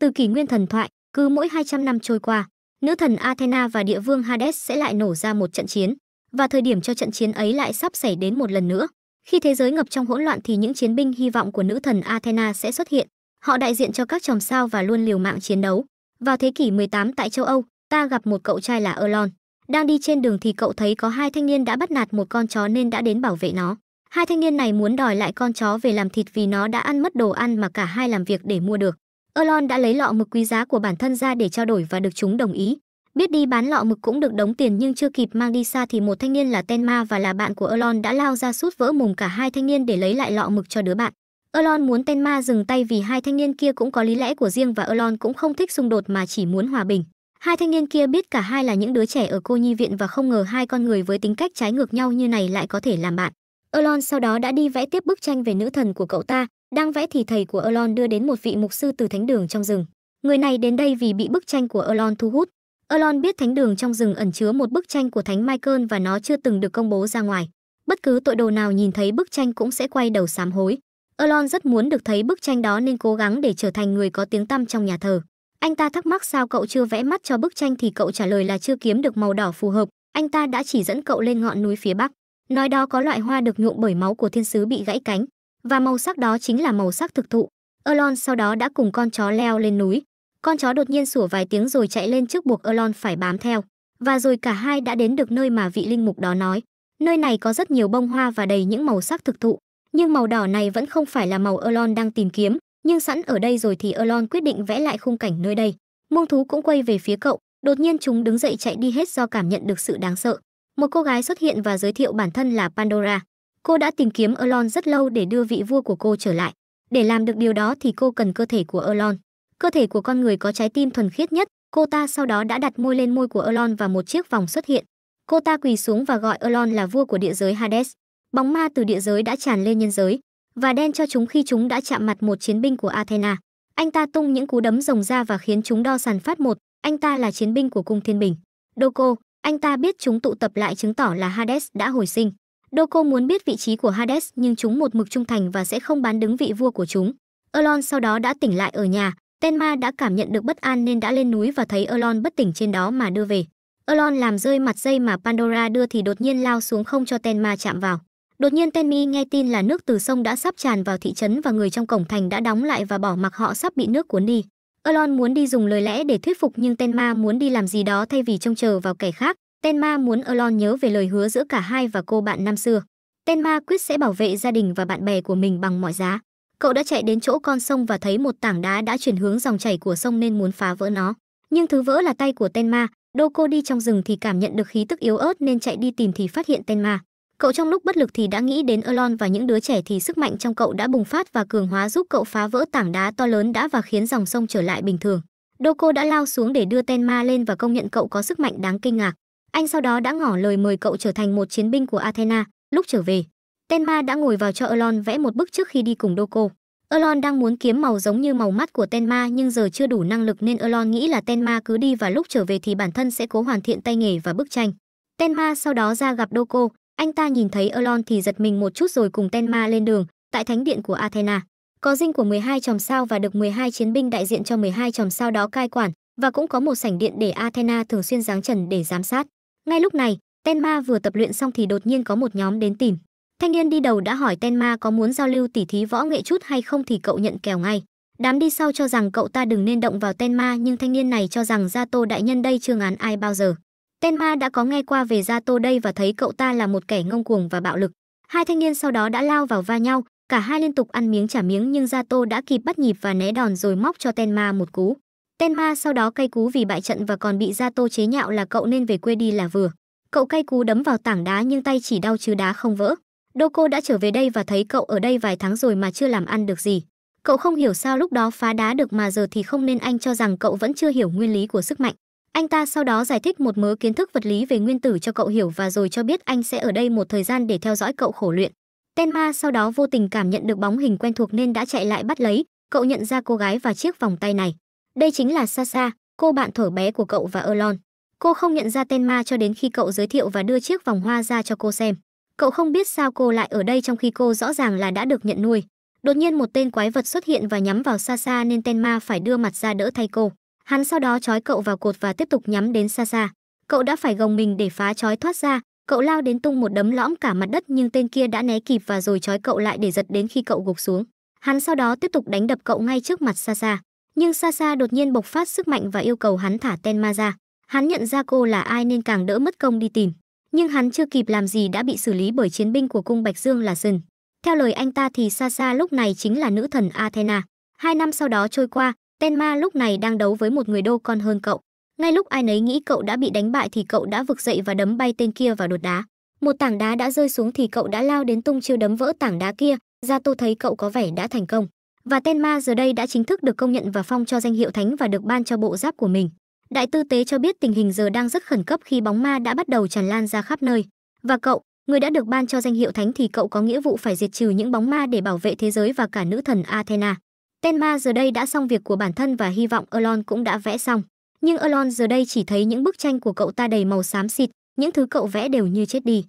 Từ kỷ nguyên thần thoại, cứ mỗi 200 năm trôi qua, nữ thần Athena và địa vương Hades sẽ lại nổ ra một trận chiến, và thời điểm cho trận chiến ấy lại sắp xảy đến một lần nữa. Khi thế giới ngập trong hỗn loạn thì những chiến binh hy vọng của nữ thần Athena sẽ xuất hiện. Họ đại diện cho các chòm sao và luôn liều mạng chiến đấu. Vào thế kỷ 18 tại châu Âu, ta gặp một cậu trai là Erlon. Đang đi trên đường thì cậu thấy có hai thanh niên đã bắt nạt một con chó nên đã đến bảo vệ nó. Hai thanh niên này muốn đòi lại con chó về làm thịt vì nó đã ăn mất đồ ăn mà cả hai làm việc để mua được. Elon đã lấy lọ mực quý giá của bản thân ra để trao đổi và được chúng đồng ý. Biết đi bán lọ mực cũng được đóng tiền nhưng chưa kịp mang đi xa thì một thanh niên là Tenma và là bạn của Elon đã lao ra sút vỡ mồm cả hai thanh niên để lấy lại lọ mực cho đứa bạn. Elon muốn Tenma dừng tay vì hai thanh niên kia cũng có lý lẽ của riêng và Elon cũng không thích xung đột mà chỉ muốn hòa bình. Hai thanh niên kia biết cả hai là những đứa trẻ ở cô nhi viện và không ngờ hai con người với tính cách trái ngược nhau như này lại có thể làm bạn. Elon sau đó đã đi vẽ tiếp bức tranh về nữ thần của cậu ta, đang vẽ thì thầy của Elon đưa đến một vị mục sư từ thánh đường trong rừng. Người này đến đây vì bị bức tranh của Elon thu hút. Elon biết thánh đường trong rừng ẩn chứa một bức tranh của thánh Michael và nó chưa từng được công bố ra ngoài. Bất cứ tội đồ nào nhìn thấy bức tranh cũng sẽ quay đầu sám hối. Elon rất muốn được thấy bức tranh đó nên cố gắng để trở thành người có tiếng tăm trong nhà thờ. Anh ta thắc mắc sao cậu chưa vẽ mắt cho bức tranh thì cậu trả lời là chưa kiếm được màu đỏ phù hợp. Anh ta đã chỉ dẫn cậu lên ngọn núi phía bắc. Nói đó có loại hoa được nhuộm bởi máu của thiên sứ bị gãy cánh và màu sắc đó chính là màu sắc thực thụ. Elon sau đó đã cùng con chó leo lên núi. Con chó đột nhiên sủa vài tiếng rồi chạy lên trước buộc Elon phải bám theo. Và rồi cả hai đã đến được nơi mà vị linh mục đó nói. Nơi này có rất nhiều bông hoa và đầy những màu sắc thực thụ. Nhưng màu đỏ này vẫn không phải là màu Elon đang tìm kiếm. Nhưng sẵn ở đây rồi thì Elon quyết định vẽ lại khung cảnh nơi đây. Muông thú cũng quay về phía cậu. Đột nhiên chúng đứng dậy chạy đi hết do cảm nhận được sự đáng sợ. Một cô gái xuất hiện và giới thiệu bản thân là Pandora. Cô đã tìm kiếm Elon rất lâu để đưa vị vua của cô trở lại. Để làm được điều đó thì cô cần cơ thể của Elon. Cơ thể của con người có trái tim thuần khiết nhất, cô ta sau đó đã đặt môi lên môi của Elon và một chiếc vòng xuất hiện. Cô ta quỳ xuống và gọi Elon là vua của địa giới Hades. Bóng ma từ địa giới đã tràn lên nhân giới và đen cho chúng khi chúng đã chạm mặt một chiến binh của Athena. Anh ta tung những cú đấm rồng ra và khiến chúng đo sàn phát một, anh ta là chiến binh của cung thiên bình. Doko, anh ta biết chúng tụ tập lại chứng tỏ là Hades đã hồi sinh. Doco muốn biết vị trí của Hades nhưng chúng một mực trung thành và sẽ không bán đứng vị vua của chúng. Elon sau đó đã tỉnh lại ở nhà, Tenma đã cảm nhận được bất an nên đã lên núi và thấy Elon bất tỉnh trên đó mà đưa về. Elon làm rơi mặt dây mà Pandora đưa thì đột nhiên lao xuống không cho Tenma chạm vào. Đột nhiên Tenmi nghe tin là nước từ sông đã sắp tràn vào thị trấn và người trong cổng thành đã đóng lại và bỏ mặc họ sắp bị nước cuốn đi. Elon muốn đi dùng lời lẽ để thuyết phục nhưng Tenma muốn đi làm gì đó thay vì trông chờ vào kẻ khác, Tenma muốn Elon nhớ về lời hứa giữa cả hai và cô bạn năm xưa. Tenma quyết sẽ bảo vệ gia đình và bạn bè của mình bằng mọi giá. Cậu đã chạy đến chỗ con sông và thấy một tảng đá đã chuyển hướng dòng chảy của sông nên muốn phá vỡ nó. Nhưng thứ vỡ là tay của Tenma, Doko đi trong rừng thì cảm nhận được khí tức yếu ớt nên chạy đi tìm thì phát hiện Tenma. Cậu trong lúc bất lực thì đã nghĩ đến Elon và những đứa trẻ thì sức mạnh trong cậu đã bùng phát và cường hóa giúp cậu phá vỡ tảng đá to lớn đã và khiến dòng sông trở lại bình thường. Doko đã lao xuống để đưa Tenma lên và công nhận cậu có sức mạnh đáng kinh ngạc. Anh sau đó đã ngỏ lời mời cậu trở thành một chiến binh của Athena, lúc trở về. Tenma đã ngồi vào cho Elon vẽ một bức trước khi đi cùng Doko. Elon đang muốn kiếm màu giống như màu mắt của Tenma nhưng giờ chưa đủ năng lực nên Elon nghĩ là Tenma cứ đi và lúc trở về thì bản thân sẽ cố hoàn thiện tay nghề và bức tranh. Tenma sau đó ra gặp Doko, anh ta nhìn thấy Elon thì giật mình một chút rồi cùng Tenma lên đường, tại thánh điện của Athena. Có dinh của 12 chòm sao và được 12 chiến binh đại diện cho 12 chòm sao đó cai quản, và cũng có một sảnh điện để Athena thường xuyên giáng trần để giám sát. Ngay lúc này, Tenma vừa tập luyện xong thì đột nhiên có một nhóm đến tìm. Thanh niên đi đầu đã hỏi Tenma có muốn giao lưu tỉ thí võ nghệ chút hay không thì cậu nhận kèo ngay. Đám đi sau cho rằng cậu ta đừng nên động vào Tenma nhưng thanh niên này cho rằng Gia Tô đại nhân đây chưa ngán ai bao giờ. Tenma đã có nghe qua về Gia Tô đây và thấy cậu ta là một kẻ ngông cuồng và bạo lực. Hai thanh niên sau đó đã lao vào va nhau, cả hai liên tục ăn miếng trả miếng nhưng Gia Tô đã kịp bắt nhịp và né đòn rồi móc cho Tenma một cú. Tenma sau đó cay cú vì bại trận và còn bị Gia Tô chế nhạo là cậu nên về quê đi là vừa. Cậu cay cú đấm vào tảng đá nhưng tay chỉ đau chứ đá không vỡ. Doko đã trở về đây và thấy cậu ở đây vài tháng rồi mà chưa làm ăn được gì. Cậu không hiểu sao lúc đó phá đá được mà giờ thì không nên anh cho rằng cậu vẫn chưa hiểu nguyên lý của sức mạnh. Anh ta sau đó giải thích một mớ kiến thức vật lý về nguyên tử cho cậu hiểu và rồi cho biết anh sẽ ở đây một thời gian để theo dõi cậu khổ luyện. Tenma sau đó vô tình cảm nhận được bóng hình quen thuộc nên đã chạy lại bắt lấy, cậu nhận ra cô gái và chiếc vòng tay này. Đây chính là Sasa, cô bạn thuở bé của cậu và Erlon. Cô không nhận ra tên ma cho đến khi cậu giới thiệu và đưa chiếc vòng hoa ra cho cô xem. Cậu không biết sao cô lại ở đây trong khi cô rõ ràng là đã được nhận nuôi. Đột nhiên một tên quái vật xuất hiện và nhắm vào Sasa nên tên ma phải đưa mặt ra đỡ thay cô. Hắn sau đó trói cậu vào cột và tiếp tục nhắm đến Sasa. Cậu đã phải gồng mình để phá trói thoát ra, cậu lao đến tung một đấm lõm cả mặt đất nhưng tên kia đã né kịp và rồi trói cậu lại để giật đến khi cậu gục xuống. Hắn sau đó tiếp tục đánh đập cậu ngay trước mặt Sasa nhưng Sasa đột nhiên bộc phát sức mạnh và yêu cầu hắn thả Tenma ra. Hắn nhận ra cô là ai nên càng đỡ mất công đi tìm, nhưng hắn chưa kịp làm gì đã bị xử lý bởi chiến binh của cung Bạch Dương là Sừng. Theo lời anh ta thì Sasa lúc này chính là nữ thần Athena. Hai năm sau đó trôi qua, Tenma lúc này đang đấu với một người đô con hơn cậu. Ngay lúc ai nấy nghĩ cậu đã bị đánh bại thì cậu đã vực dậy và đấm bay tên kia vào đột đá. Một tảng đá đã rơi xuống thì cậu đã lao đến tung chiêu đấm vỡ tảng đá kia, Ra Tô thấy cậu có vẻ đã thành công và Tenma giờ đây đã chính thức được công nhận và phong cho danh hiệu thánh và được ban cho bộ giáp của mình. Đại tư tế cho biết tình hình giờ đang rất khẩn cấp khi bóng ma đã bắt đầu tràn lan ra khắp nơi. Và cậu, người đã được ban cho danh hiệu thánh thì cậu có nghĩa vụ phải diệt trừ những bóng ma để bảo vệ thế giới và cả nữ thần Athena. Tenma giờ đây đã xong việc của bản thân và hy vọng Elon cũng đã vẽ xong. Nhưng Elon giờ đây chỉ thấy những bức tranh của cậu ta đầy màu xám xịt, những thứ cậu vẽ đều như chết đi.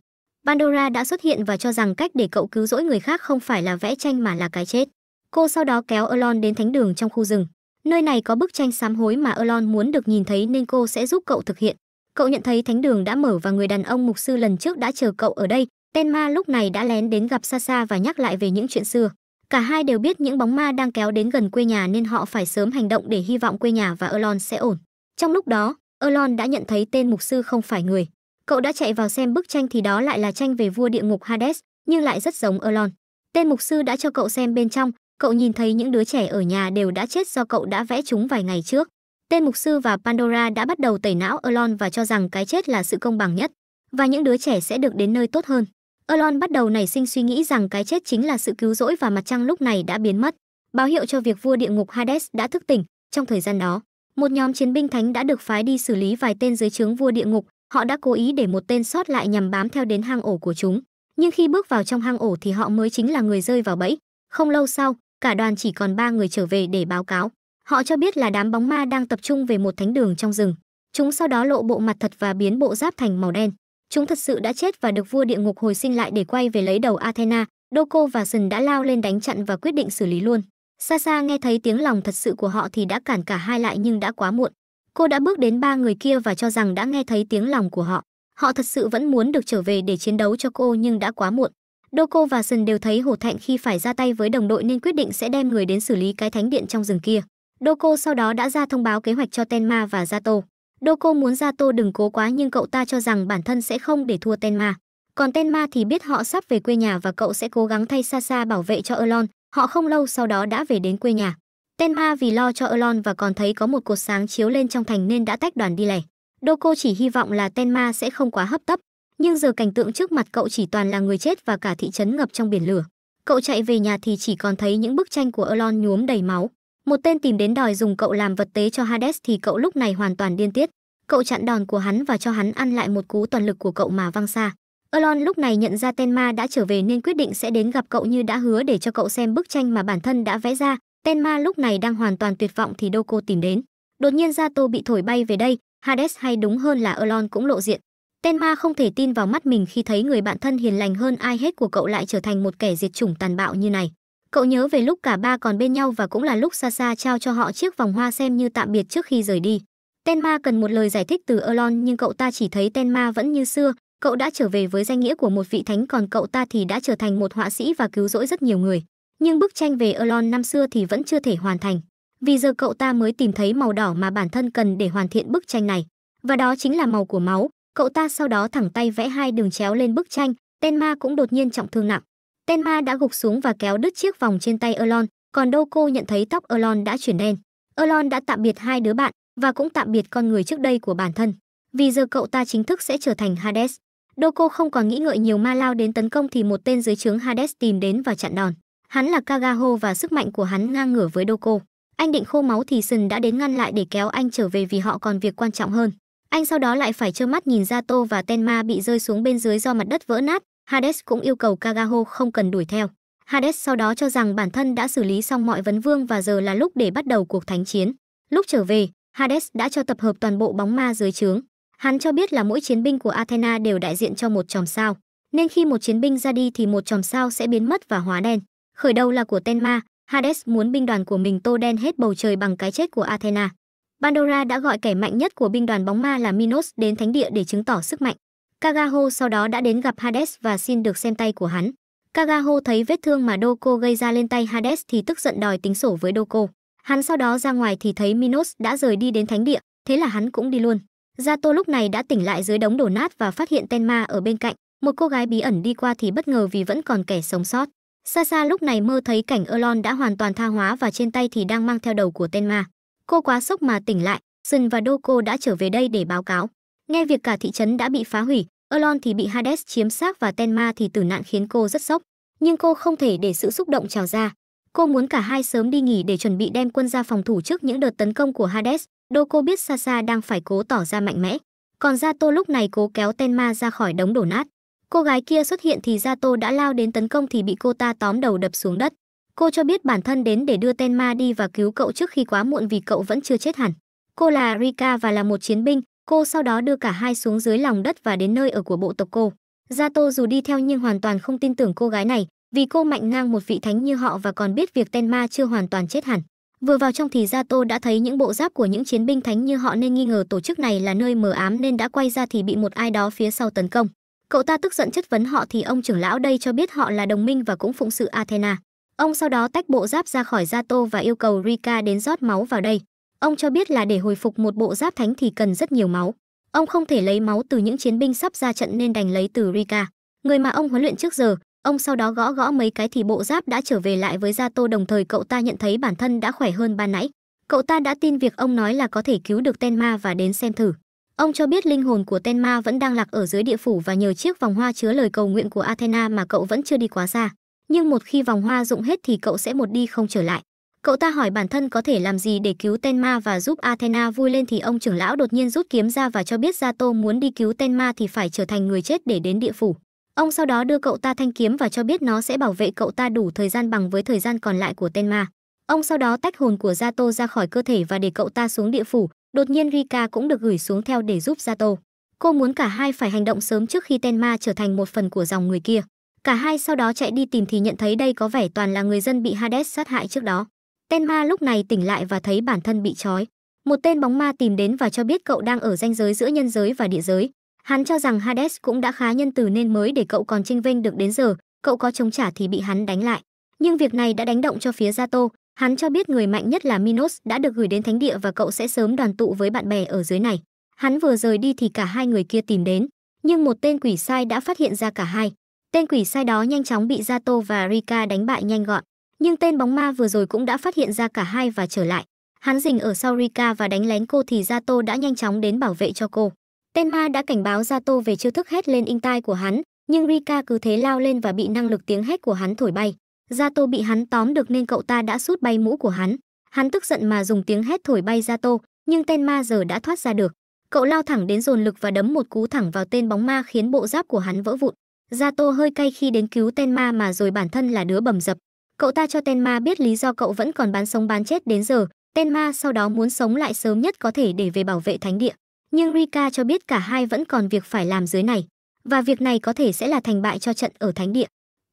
Pandora đã xuất hiện và cho rằng cách để cậu cứu rỗi người khác không phải là vẽ tranh mà là cái chết. Cô sau đó kéo Elon đến thánh đường trong khu rừng. Nơi này có bức tranh sám hối mà Elon muốn được nhìn thấy nên cô sẽ giúp cậu thực hiện. Cậu nhận thấy thánh đường đã mở và người đàn ông mục sư lần trước đã chờ cậu ở đây. Tên ma lúc này đã lén đến gặp Sasa và nhắc lại về những chuyện xưa. Cả hai đều biết những bóng ma đang kéo đến gần quê nhà nên họ phải sớm hành động để hy vọng quê nhà và Elon sẽ ổn. Trong lúc đó, Elon đã nhận thấy tên mục sư không phải người. Cậu đã chạy vào xem bức tranh thì đó lại là tranh về vua địa ngục Hades, nhưng lại rất giống Elon. Tên mục sư đã cho cậu xem bên trong, cậu nhìn thấy những đứa trẻ ở nhà đều đã chết do cậu đã vẽ chúng vài ngày trước. Tên mục sư và Pandora đã bắt đầu tẩy não Elon và cho rằng cái chết là sự công bằng nhất, và những đứa trẻ sẽ được đến nơi tốt hơn. Elon bắt đầu nảy sinh suy nghĩ rằng cái chết chính là sự cứu rỗi và mặt trăng lúc này đã biến mất, báo hiệu cho việc vua địa ngục Hades đã thức tỉnh. Trong thời gian đó, một nhóm chiến binh thánh đã được phái đi xử lý vài tên dưới trướng vua địa ngục, họ đã cố ý để một tên sót lại nhằm bám theo đến hang ổ của chúng. Nhưng khi bước vào trong hang ổ thì họ mới chính là người rơi vào bẫy. Không lâu sau, cả đoàn chỉ còn ba người trở về để báo cáo. Họ cho biết là đám bóng ma đang tập trung về một thánh đường trong rừng. Chúng sau đó lộ bộ mặt thật và biến bộ giáp thành màu đen. Chúng thật sự đã chết và được vua địa ngục hồi sinh lại để quay về lấy đầu Athena. Doko và Sừng đã lao lên đánh chặn và quyết định xử lý luôn. Sasa nghe thấy tiếng lòng thật sự của họ thì đã cản cả hai lại nhưng đã quá muộn. Cô đã bước đến ba người kia và cho rằng đã nghe thấy tiếng lòng của họ. Họ thật sự vẫn muốn được trở về để chiến đấu cho cô nhưng đã quá muộn. Doko và Sần đều thấy Hổ Thạnh khi phải ra tay với đồng đội nên quyết định sẽ đem người đến xử lý cái thánh điện trong rừng kia. Doko sau đó đã ra thông báo kế hoạch cho Tenma và Zato. Doko muốn Zato đừng cố quá nhưng cậu ta cho rằng bản thân sẽ không để thua Tenma. Còn Tenma thì biết họ sắp về quê nhà và cậu sẽ cố gắng thay Sasa bảo vệ cho Elon. Họ không lâu sau đó đã về đến quê nhà. Tenma vì lo cho Elon và còn thấy có một cột sáng chiếu lên trong thành nên đã tách đoàn đi lẻ. Doko chỉ hy vọng là Tenma sẽ không quá hấp tấp nhưng giờ cảnh tượng trước mặt cậu chỉ toàn là người chết và cả thị trấn ngập trong biển lửa. Cậu chạy về nhà thì chỉ còn thấy những bức tranh của Elon nhuốm đầy máu. Một tên tìm đến đòi dùng cậu làm vật tế cho Hades thì cậu lúc này hoàn toàn điên tiết. Cậu chặn đòn của hắn và cho hắn ăn lại một cú toàn lực của cậu mà văng xa. Elon lúc này nhận ra tên ma đã trở về nên quyết định sẽ đến gặp cậu như đã hứa để cho cậu xem bức tranh mà bản thân đã vẽ ra. tên ma lúc này đang hoàn toàn tuyệt vọng thì Doko tìm đến. Đột nhiên Ra Zato bị thổi bay về đây, Hades hay đúng hơn là Elon cũng lộ diện. Tenma không thể tin vào mắt mình khi thấy người bạn thân hiền lành hơn ai hết của cậu lại trở thành một kẻ diệt chủng tàn bạo như này. Cậu nhớ về lúc cả ba còn bên nhau và cũng là lúc Sasa trao cho họ chiếc vòng hoa xem như tạm biệt trước khi rời đi. Tenma cần một lời giải thích từ Elon nhưng cậu ta chỉ thấy Tenma vẫn như xưa, cậu đã trở về với danh nghĩa của một vị thánh còn cậu ta thì đã trở thành một họa sĩ và cứu rỗi rất nhiều người. Nhưng bức tranh về Elon năm xưa thì vẫn chưa thể hoàn thành, vì giờ cậu ta mới tìm thấy màu đỏ mà bản thân cần để hoàn thiện bức tranh này. Và đó chính là màu của máu, Cậu ta sau đó thẳng tay vẽ hai đường chéo lên bức tranh, Tenma cũng đột nhiên trọng thương nặng. Tenma đã gục xuống và kéo đứt chiếc vòng trên tay Elon, còn Doko nhận thấy tóc Elon đã chuyển đen. Elon đã tạm biệt hai đứa bạn và cũng tạm biệt con người trước đây của bản thân. Vì giờ cậu ta chính thức sẽ trở thành Hades. Doko không còn nghĩ ngợi nhiều ma lao đến tấn công thì một tên dưới trướng Hades tìm đến và chặn đòn. Hắn là Kagaho và sức mạnh của hắn ngang ngửa với Doko. Anh định khô máu thì Sừng đã đến ngăn lại để kéo anh trở về vì họ còn việc quan trọng hơn. Anh sau đó lại phải trơ mắt nhìn ra tô và Tenma bị rơi xuống bên dưới do mặt đất vỡ nát, Hades cũng yêu cầu Kagaho không cần đuổi theo. Hades sau đó cho rằng bản thân đã xử lý xong mọi vấn vương và giờ là lúc để bắt đầu cuộc thánh chiến. Lúc trở về, Hades đã cho tập hợp toàn bộ bóng ma dưới trướng. Hắn cho biết là mỗi chiến binh của Athena đều đại diện cho một chòm sao, nên khi một chiến binh ra đi thì một chòm sao sẽ biến mất và hóa đen. Khởi đầu là của Tenma, Hades muốn binh đoàn của mình tô đen hết bầu trời bằng cái chết của Athena. Bandora đã gọi kẻ mạnh nhất của binh đoàn bóng ma là Minos đến thánh địa để chứng tỏ sức mạnh. Kagaho sau đó đã đến gặp Hades và xin được xem tay của hắn. Kagaho thấy vết thương mà Doko gây ra lên tay Hades thì tức giận đòi tính sổ với Doko. Hắn sau đó ra ngoài thì thấy Minos đã rời đi đến thánh địa, thế là hắn cũng đi luôn. Gato lúc này đã tỉnh lại dưới đống đổ nát và phát hiện Tenma ở bên cạnh. Một cô gái bí ẩn đi qua thì bất ngờ vì vẫn còn kẻ sống sót. Sasa lúc này mơ thấy cảnh Elon đã hoàn toàn tha hóa và trên tay thì đang mang theo đầu của Tenma. Cô quá sốc mà tỉnh lại, Sun và Doko đã trở về đây để báo cáo. Nghe việc cả thị trấn đã bị phá hủy, Elon thì bị Hades chiếm xác và Tenma thì tử nạn khiến cô rất sốc. Nhưng cô không thể để sự xúc động trào ra. Cô muốn cả hai sớm đi nghỉ để chuẩn bị đem quân ra phòng thủ trước những đợt tấn công của Hades. Doko biết Sasa đang phải cố tỏ ra mạnh mẽ. Còn Zato lúc này cố kéo Tenma ra khỏi đống đổ nát. Cô gái kia xuất hiện thì Zato đã lao đến tấn công thì bị cô ta tóm đầu đập xuống đất. Cô cho biết bản thân đến để đưa Tenma đi và cứu cậu trước khi quá muộn vì cậu vẫn chưa chết hẳn. Cô là Rika và là một chiến binh, cô sau đó đưa cả hai xuống dưới lòng đất và đến nơi ở của bộ tộc cô. Zato dù đi theo nhưng hoàn toàn không tin tưởng cô gái này, vì cô mạnh ngang một vị thánh như họ và còn biết việc Tenma chưa hoàn toàn chết hẳn. Vừa vào trong thì Zato đã thấy những bộ giáp của những chiến binh thánh như họ nên nghi ngờ tổ chức này là nơi mờ ám nên đã quay ra thì bị một ai đó phía sau tấn công. Cậu ta tức giận chất vấn họ thì ông trưởng lão đây cho biết họ là đồng minh và cũng phụng sự Athena. Ông sau đó tách bộ giáp ra khỏi gia tô và yêu cầu Rika đến rót máu vào đây. Ông cho biết là để hồi phục một bộ giáp thánh thì cần rất nhiều máu. Ông không thể lấy máu từ những chiến binh sắp ra trận nên đành lấy từ Rika, người mà ông huấn luyện trước giờ. Ông sau đó gõ gõ mấy cái thì bộ giáp đã trở về lại với gia tô đồng thời cậu ta nhận thấy bản thân đã khỏe hơn ban nãy. Cậu ta đã tin việc ông nói là có thể cứu được Tenma và đến xem thử. Ông cho biết linh hồn của Tenma vẫn đang lạc ở dưới địa phủ và nhờ chiếc vòng hoa chứa lời cầu nguyện của Athena mà cậu vẫn chưa đi quá xa nhưng một khi vòng hoa dụng hết thì cậu sẽ một đi không trở lại. Cậu ta hỏi bản thân có thể làm gì để cứu Tenma và giúp Athena vui lên thì ông trưởng lão đột nhiên rút kiếm ra và cho biết Zato muốn đi cứu Tenma thì phải trở thành người chết để đến địa phủ. Ông sau đó đưa cậu ta thanh kiếm và cho biết nó sẽ bảo vệ cậu ta đủ thời gian bằng với thời gian còn lại của Tenma. Ông sau đó tách hồn của Zato ra khỏi cơ thể và để cậu ta xuống địa phủ, đột nhiên Rika cũng được gửi xuống theo để giúp Zato. Cô muốn cả hai phải hành động sớm trước khi Tenma trở thành một phần của dòng người kia. Cả hai sau đó chạy đi tìm thì nhận thấy đây có vẻ toàn là người dân bị Hades sát hại trước đó. Tenma lúc này tỉnh lại và thấy bản thân bị trói. Một tên bóng ma tìm đến và cho biết cậu đang ở ranh giới giữa nhân giới và địa giới. Hắn cho rằng Hades cũng đã khá nhân từ nên mới để cậu còn trinh vinh được đến giờ, cậu có chống trả thì bị hắn đánh lại. Nhưng việc này đã đánh động cho phía Gato, hắn cho biết người mạnh nhất là Minos đã được gửi đến thánh địa và cậu sẽ sớm đoàn tụ với bạn bè ở dưới này. Hắn vừa rời đi thì cả hai người kia tìm đến, nhưng một tên quỷ sai đã phát hiện ra cả hai. Tên quỷ sai đó nhanh chóng bị Zato và Rika đánh bại nhanh gọn, nhưng tên bóng ma vừa rồi cũng đã phát hiện ra cả hai và trở lại. Hắn rình ở sau Rika và đánh lén cô thì Zato đã nhanh chóng đến bảo vệ cho cô. Tên ma đã cảnh báo Zato về chiêu thức hét lên in tai của hắn, nhưng Rika cứ thế lao lên và bị năng lực tiếng hét của hắn thổi bay. Zato bị hắn tóm được nên cậu ta đã sút bay mũ của hắn. Hắn tức giận mà dùng tiếng hét thổi bay Zato, nhưng tên ma giờ đã thoát ra được. Cậu lao thẳng đến dồn lực và đấm một cú thẳng vào tên bóng ma khiến bộ giáp của hắn vỡ vụn. Zato hơi cay khi đến cứu Tenma mà rồi bản thân là đứa bầm dập. Cậu ta cho Tenma biết lý do cậu vẫn còn bán sống bán chết đến giờ. Tenma sau đó muốn sống lại sớm nhất có thể để về bảo vệ thánh địa. Nhưng Rika cho biết cả hai vẫn còn việc phải làm dưới này. Và việc này có thể sẽ là thành bại cho trận ở thánh địa.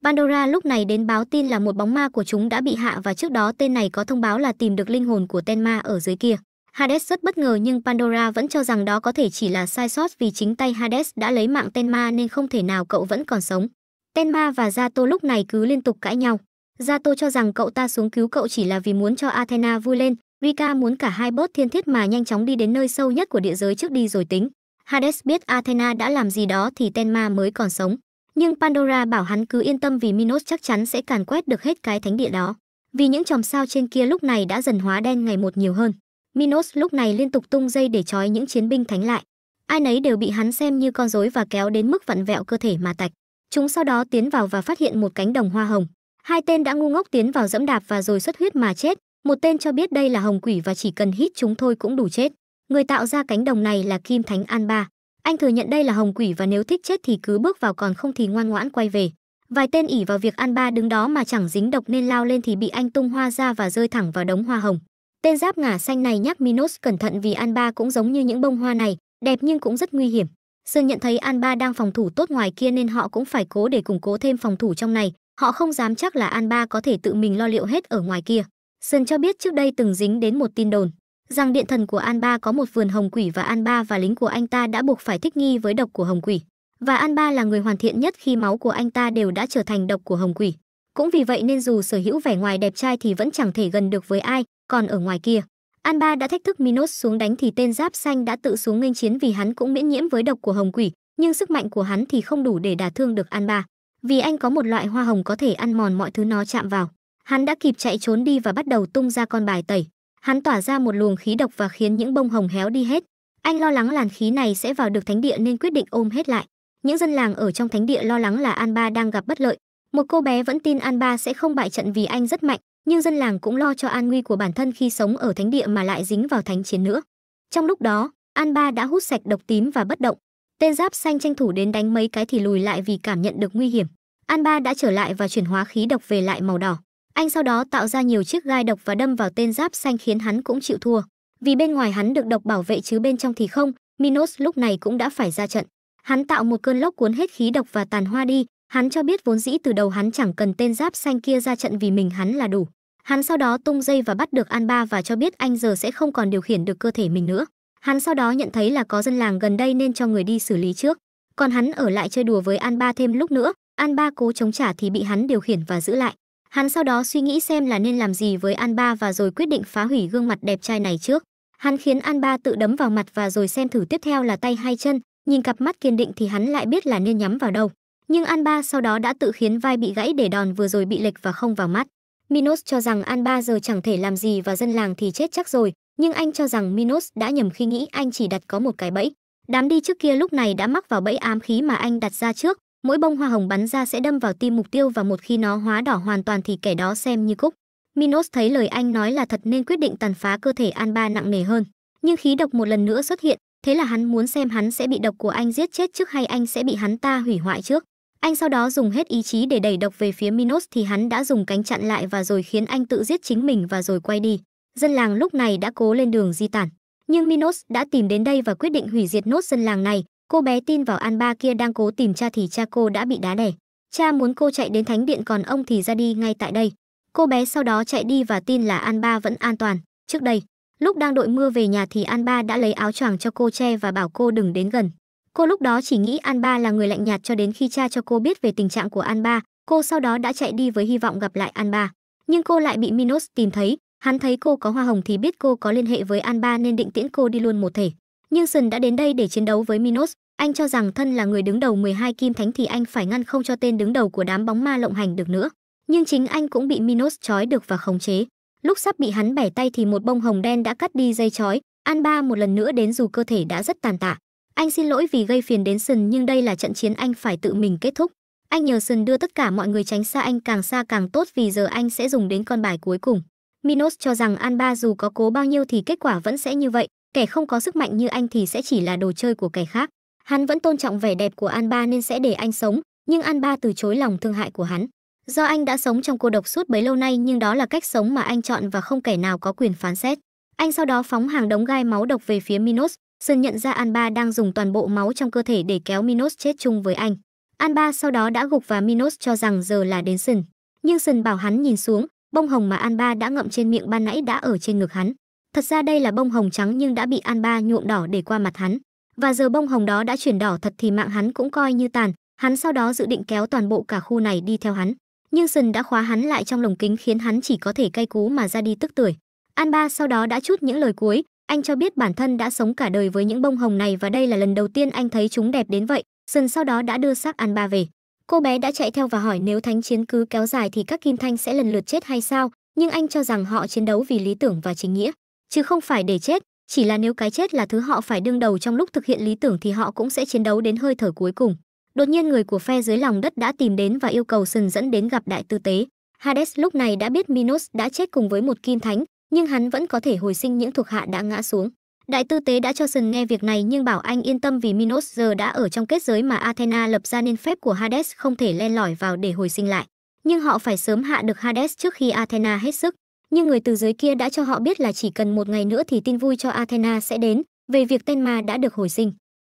Pandora lúc này đến báo tin là một bóng ma của chúng đã bị hạ và trước đó tên này có thông báo là tìm được linh hồn của Tenma ở dưới kia. Hades rất bất ngờ nhưng Pandora vẫn cho rằng đó có thể chỉ là sai sót vì chính tay Hades đã lấy mạng Tenma nên không thể nào cậu vẫn còn sống. Tenma và Zato lúc này cứ liên tục cãi nhau. Zato cho rằng cậu ta xuống cứu cậu chỉ là vì muốn cho Athena vui lên, Rika muốn cả hai bớt thiên thiết mà nhanh chóng đi đến nơi sâu nhất của địa giới trước đi rồi tính. Hades biết Athena đã làm gì đó thì Tenma mới còn sống. Nhưng Pandora bảo hắn cứ yên tâm vì Minos chắc chắn sẽ càn quét được hết cái thánh địa đó. Vì những chòm sao trên kia lúc này đã dần hóa đen ngày một nhiều hơn. Minos lúc này liên tục tung dây để trói những chiến binh thánh lại. Ai nấy đều bị hắn xem như con rối và kéo đến mức vặn vẹo cơ thể mà tạch. Chúng sau đó tiến vào và phát hiện một cánh đồng hoa hồng. Hai tên đã ngu ngốc tiến vào dẫm đạp và rồi xuất huyết mà chết. Một tên cho biết đây là hồng quỷ và chỉ cần hít chúng thôi cũng đủ chết. Người tạo ra cánh đồng này là Kim Thánh An Ba. Anh thừa nhận đây là hồng quỷ và nếu thích chết thì cứ bước vào còn không thì ngoan ngoãn quay về. Vài tên ỉ vào việc An Ba đứng đó mà chẳng dính độc nên lao lên thì bị anh tung hoa ra và rơi thẳng vào đống hoa hồng. Tên giáp ngả xanh này nhắc Minos cẩn thận vì Anba cũng giống như những bông hoa này, đẹp nhưng cũng rất nguy hiểm. Sương nhận thấy Anba đang phòng thủ tốt ngoài kia nên họ cũng phải cố để củng cố thêm phòng thủ trong này, họ không dám chắc là Anba có thể tự mình lo liệu hết ở ngoài kia. Sơn cho biết trước đây từng dính đến một tin đồn rằng điện thần của Anba có một vườn hồng quỷ và Anba và lính của anh ta đã buộc phải thích nghi với độc của hồng quỷ. Và Anba là người hoàn thiện nhất khi máu của anh ta đều đã trở thành độc của hồng quỷ. Cũng vì vậy nên dù sở hữu vẻ ngoài đẹp trai thì vẫn chẳng thể gần được với ai, còn ở ngoài kia, An Ba đã thách thức Minos xuống đánh thì tên giáp xanh đã tự xuống nghênh chiến vì hắn cũng miễn nhiễm với độc của Hồng Quỷ, nhưng sức mạnh của hắn thì không đủ để đả thương được An Ba, vì anh có một loại hoa hồng có thể ăn mòn mọi thứ nó chạm vào. Hắn đã kịp chạy trốn đi và bắt đầu tung ra con bài tẩy. Hắn tỏa ra một luồng khí độc và khiến những bông hồng héo đi hết. Anh lo lắng làn khí này sẽ vào được thánh địa nên quyết định ôm hết lại. Những dân làng ở trong thánh địa lo lắng là An Ba đang gặp bất lợi. Một cô bé vẫn tin An Ba sẽ không bại trận vì anh rất mạnh, nhưng dân làng cũng lo cho an nguy của bản thân khi sống ở thánh địa mà lại dính vào thánh chiến nữa. Trong lúc đó, An Ba đã hút sạch độc tím và bất động. Tên giáp xanh tranh thủ đến đánh mấy cái thì lùi lại vì cảm nhận được nguy hiểm. An Ba đã trở lại và chuyển hóa khí độc về lại màu đỏ. Anh sau đó tạo ra nhiều chiếc gai độc và đâm vào tên giáp xanh khiến hắn cũng chịu thua. Vì bên ngoài hắn được độc bảo vệ chứ bên trong thì không, Minos lúc này cũng đã phải ra trận. Hắn tạo một cơn lốc cuốn hết khí độc và tàn hoa đi, hắn cho biết vốn dĩ từ đầu hắn chẳng cần tên giáp xanh kia ra trận vì mình hắn là đủ. Hắn sau đó tung dây và bắt được An Ba và cho biết anh giờ sẽ không còn điều khiển được cơ thể mình nữa. Hắn sau đó nhận thấy là có dân làng gần đây nên cho người đi xử lý trước. Còn hắn ở lại chơi đùa với An Ba thêm lúc nữa, An Ba cố chống trả thì bị hắn điều khiển và giữ lại. Hắn sau đó suy nghĩ xem là nên làm gì với An Ba và rồi quyết định phá hủy gương mặt đẹp trai này trước. Hắn khiến An Ba tự đấm vào mặt và rồi xem thử tiếp theo là tay hay chân, nhìn cặp mắt kiên định thì hắn lại biết là nên nhắm vào đầu. Nhưng An Ba sau đó đã tự khiến vai bị gãy để đòn vừa rồi bị lệch và không vào mắt. Minos cho rằng An 3 giờ chẳng thể làm gì và dân làng thì chết chắc rồi, nhưng anh cho rằng Minos đã nhầm khi nghĩ anh chỉ đặt có một cái bẫy. Đám đi trước kia lúc này đã mắc vào bẫy ám khí mà anh đặt ra trước, mỗi bông hoa hồng bắn ra sẽ đâm vào tim mục tiêu và một khi nó hóa đỏ hoàn toàn thì kẻ đó xem như cúc. Minos thấy lời anh nói là thật nên quyết định tàn phá cơ thể An Ba nặng nề hơn. Nhưng khí độc một lần nữa xuất hiện, thế là hắn muốn xem hắn sẽ bị độc của anh giết chết trước hay anh sẽ bị hắn ta hủy hoại trước. Anh sau đó dùng hết ý chí để đẩy độc về phía Minos thì hắn đã dùng cánh chặn lại và rồi khiến anh tự giết chính mình và rồi quay đi. Dân làng lúc này đã cố lên đường di tản. Nhưng Minos đã tìm đến đây và quyết định hủy diệt nốt dân làng này. Cô bé tin vào An Ba kia đang cố tìm cha thì cha cô đã bị đá đẻ. Cha muốn cô chạy đến thánh điện còn ông thì ra đi ngay tại đây. Cô bé sau đó chạy đi và tin là An Ba vẫn an toàn. Trước đây, lúc đang đội mưa về nhà thì An Ba đã lấy áo choàng cho cô che và bảo cô đừng đến gần. Cô lúc đó chỉ nghĩ An Ba là người lạnh nhạt cho đến khi cha cho cô biết về tình trạng của An Ba, cô sau đó đã chạy đi với hy vọng gặp lại An Ba. Nhưng cô lại bị Minos tìm thấy, hắn thấy cô có hoa hồng thì biết cô có liên hệ với An Ba nên định tiễn cô đi luôn một thể. Nhưng sơn đã đến đây để chiến đấu với Minos, anh cho rằng thân là người đứng đầu 12 kim thánh thì anh phải ngăn không cho tên đứng đầu của đám bóng ma lộng hành được nữa. Nhưng chính anh cũng bị Minos trói được và khống chế. Lúc sắp bị hắn bẻ tay thì một bông hồng đen đã cắt đi dây trói, An Ba một lần nữa đến dù cơ thể đã rất tàn tạ. Anh xin lỗi vì gây phiền đến Sần nhưng đây là trận chiến anh phải tự mình kết thúc. Anh nhờ Sần đưa tất cả mọi người tránh xa anh càng xa càng tốt vì giờ anh sẽ dùng đến con bài cuối cùng. Minos cho rằng An Ba dù có cố bao nhiêu thì kết quả vẫn sẽ như vậy, kẻ không có sức mạnh như anh thì sẽ chỉ là đồ chơi của kẻ khác. Hắn vẫn tôn trọng vẻ đẹp của An Ba nên sẽ để anh sống, nhưng An Ba từ chối lòng thương hại của hắn. Do anh đã sống trong cô độc suốt bấy lâu nay nhưng đó là cách sống mà anh chọn và không kẻ nào có quyền phán xét. Anh sau đó phóng hàng đống gai máu độc về phía Minos, Sơn nhận ra Anba đang dùng toàn bộ máu trong cơ thể để kéo Minos chết chung với anh. Anba sau đó đã gục và Minos cho rằng giờ là đến Sơn. Nhưng Sơn bảo hắn nhìn xuống, bông hồng mà Anba đã ngậm trên miệng ban nãy đã ở trên ngực hắn. Thật ra đây là bông hồng trắng nhưng đã bị Anba nhuộm đỏ để qua mặt hắn. Và giờ bông hồng đó đã chuyển đỏ thật thì mạng hắn cũng coi như tàn. Hắn sau đó dự định kéo toàn bộ cả khu này đi theo hắn. Nhưng Sơn đã khóa hắn lại trong lồng kính khiến hắn chỉ có thể cay cú mà ra đi tức tuổi. An Ba sau đó đã chút những lời cuối, anh cho biết bản thân đã sống cả đời với những bông hồng này và đây là lần đầu tiên anh thấy chúng đẹp đến vậy. Sần sau đó đã đưa xác An Ba về. Cô bé đã chạy theo và hỏi nếu thánh chiến cứ kéo dài thì các kim thanh sẽ lần lượt chết hay sao, nhưng anh cho rằng họ chiến đấu vì lý tưởng và chính nghĩa, chứ không phải để chết, chỉ là nếu cái chết là thứ họ phải đương đầu trong lúc thực hiện lý tưởng thì họ cũng sẽ chiến đấu đến hơi thở cuối cùng. Đột nhiên người của phe dưới lòng đất đã tìm đến và yêu cầu Sừng dẫn đến gặp đại tư tế. Hades lúc này đã biết Minos đã chết cùng với một kim thánh, nhưng hắn vẫn có thể hồi sinh những thuộc hạ đã ngã xuống. Đại tư tế đã cho sơn nghe việc này nhưng bảo anh yên tâm vì Minos giờ đã ở trong kết giới mà Athena lập ra nên phép của Hades không thể len lỏi vào để hồi sinh lại. Nhưng họ phải sớm hạ được Hades trước khi Athena hết sức. Nhưng người từ dưới kia đã cho họ biết là chỉ cần một ngày nữa thì tin vui cho Athena sẽ đến về việc Tenma đã được hồi sinh.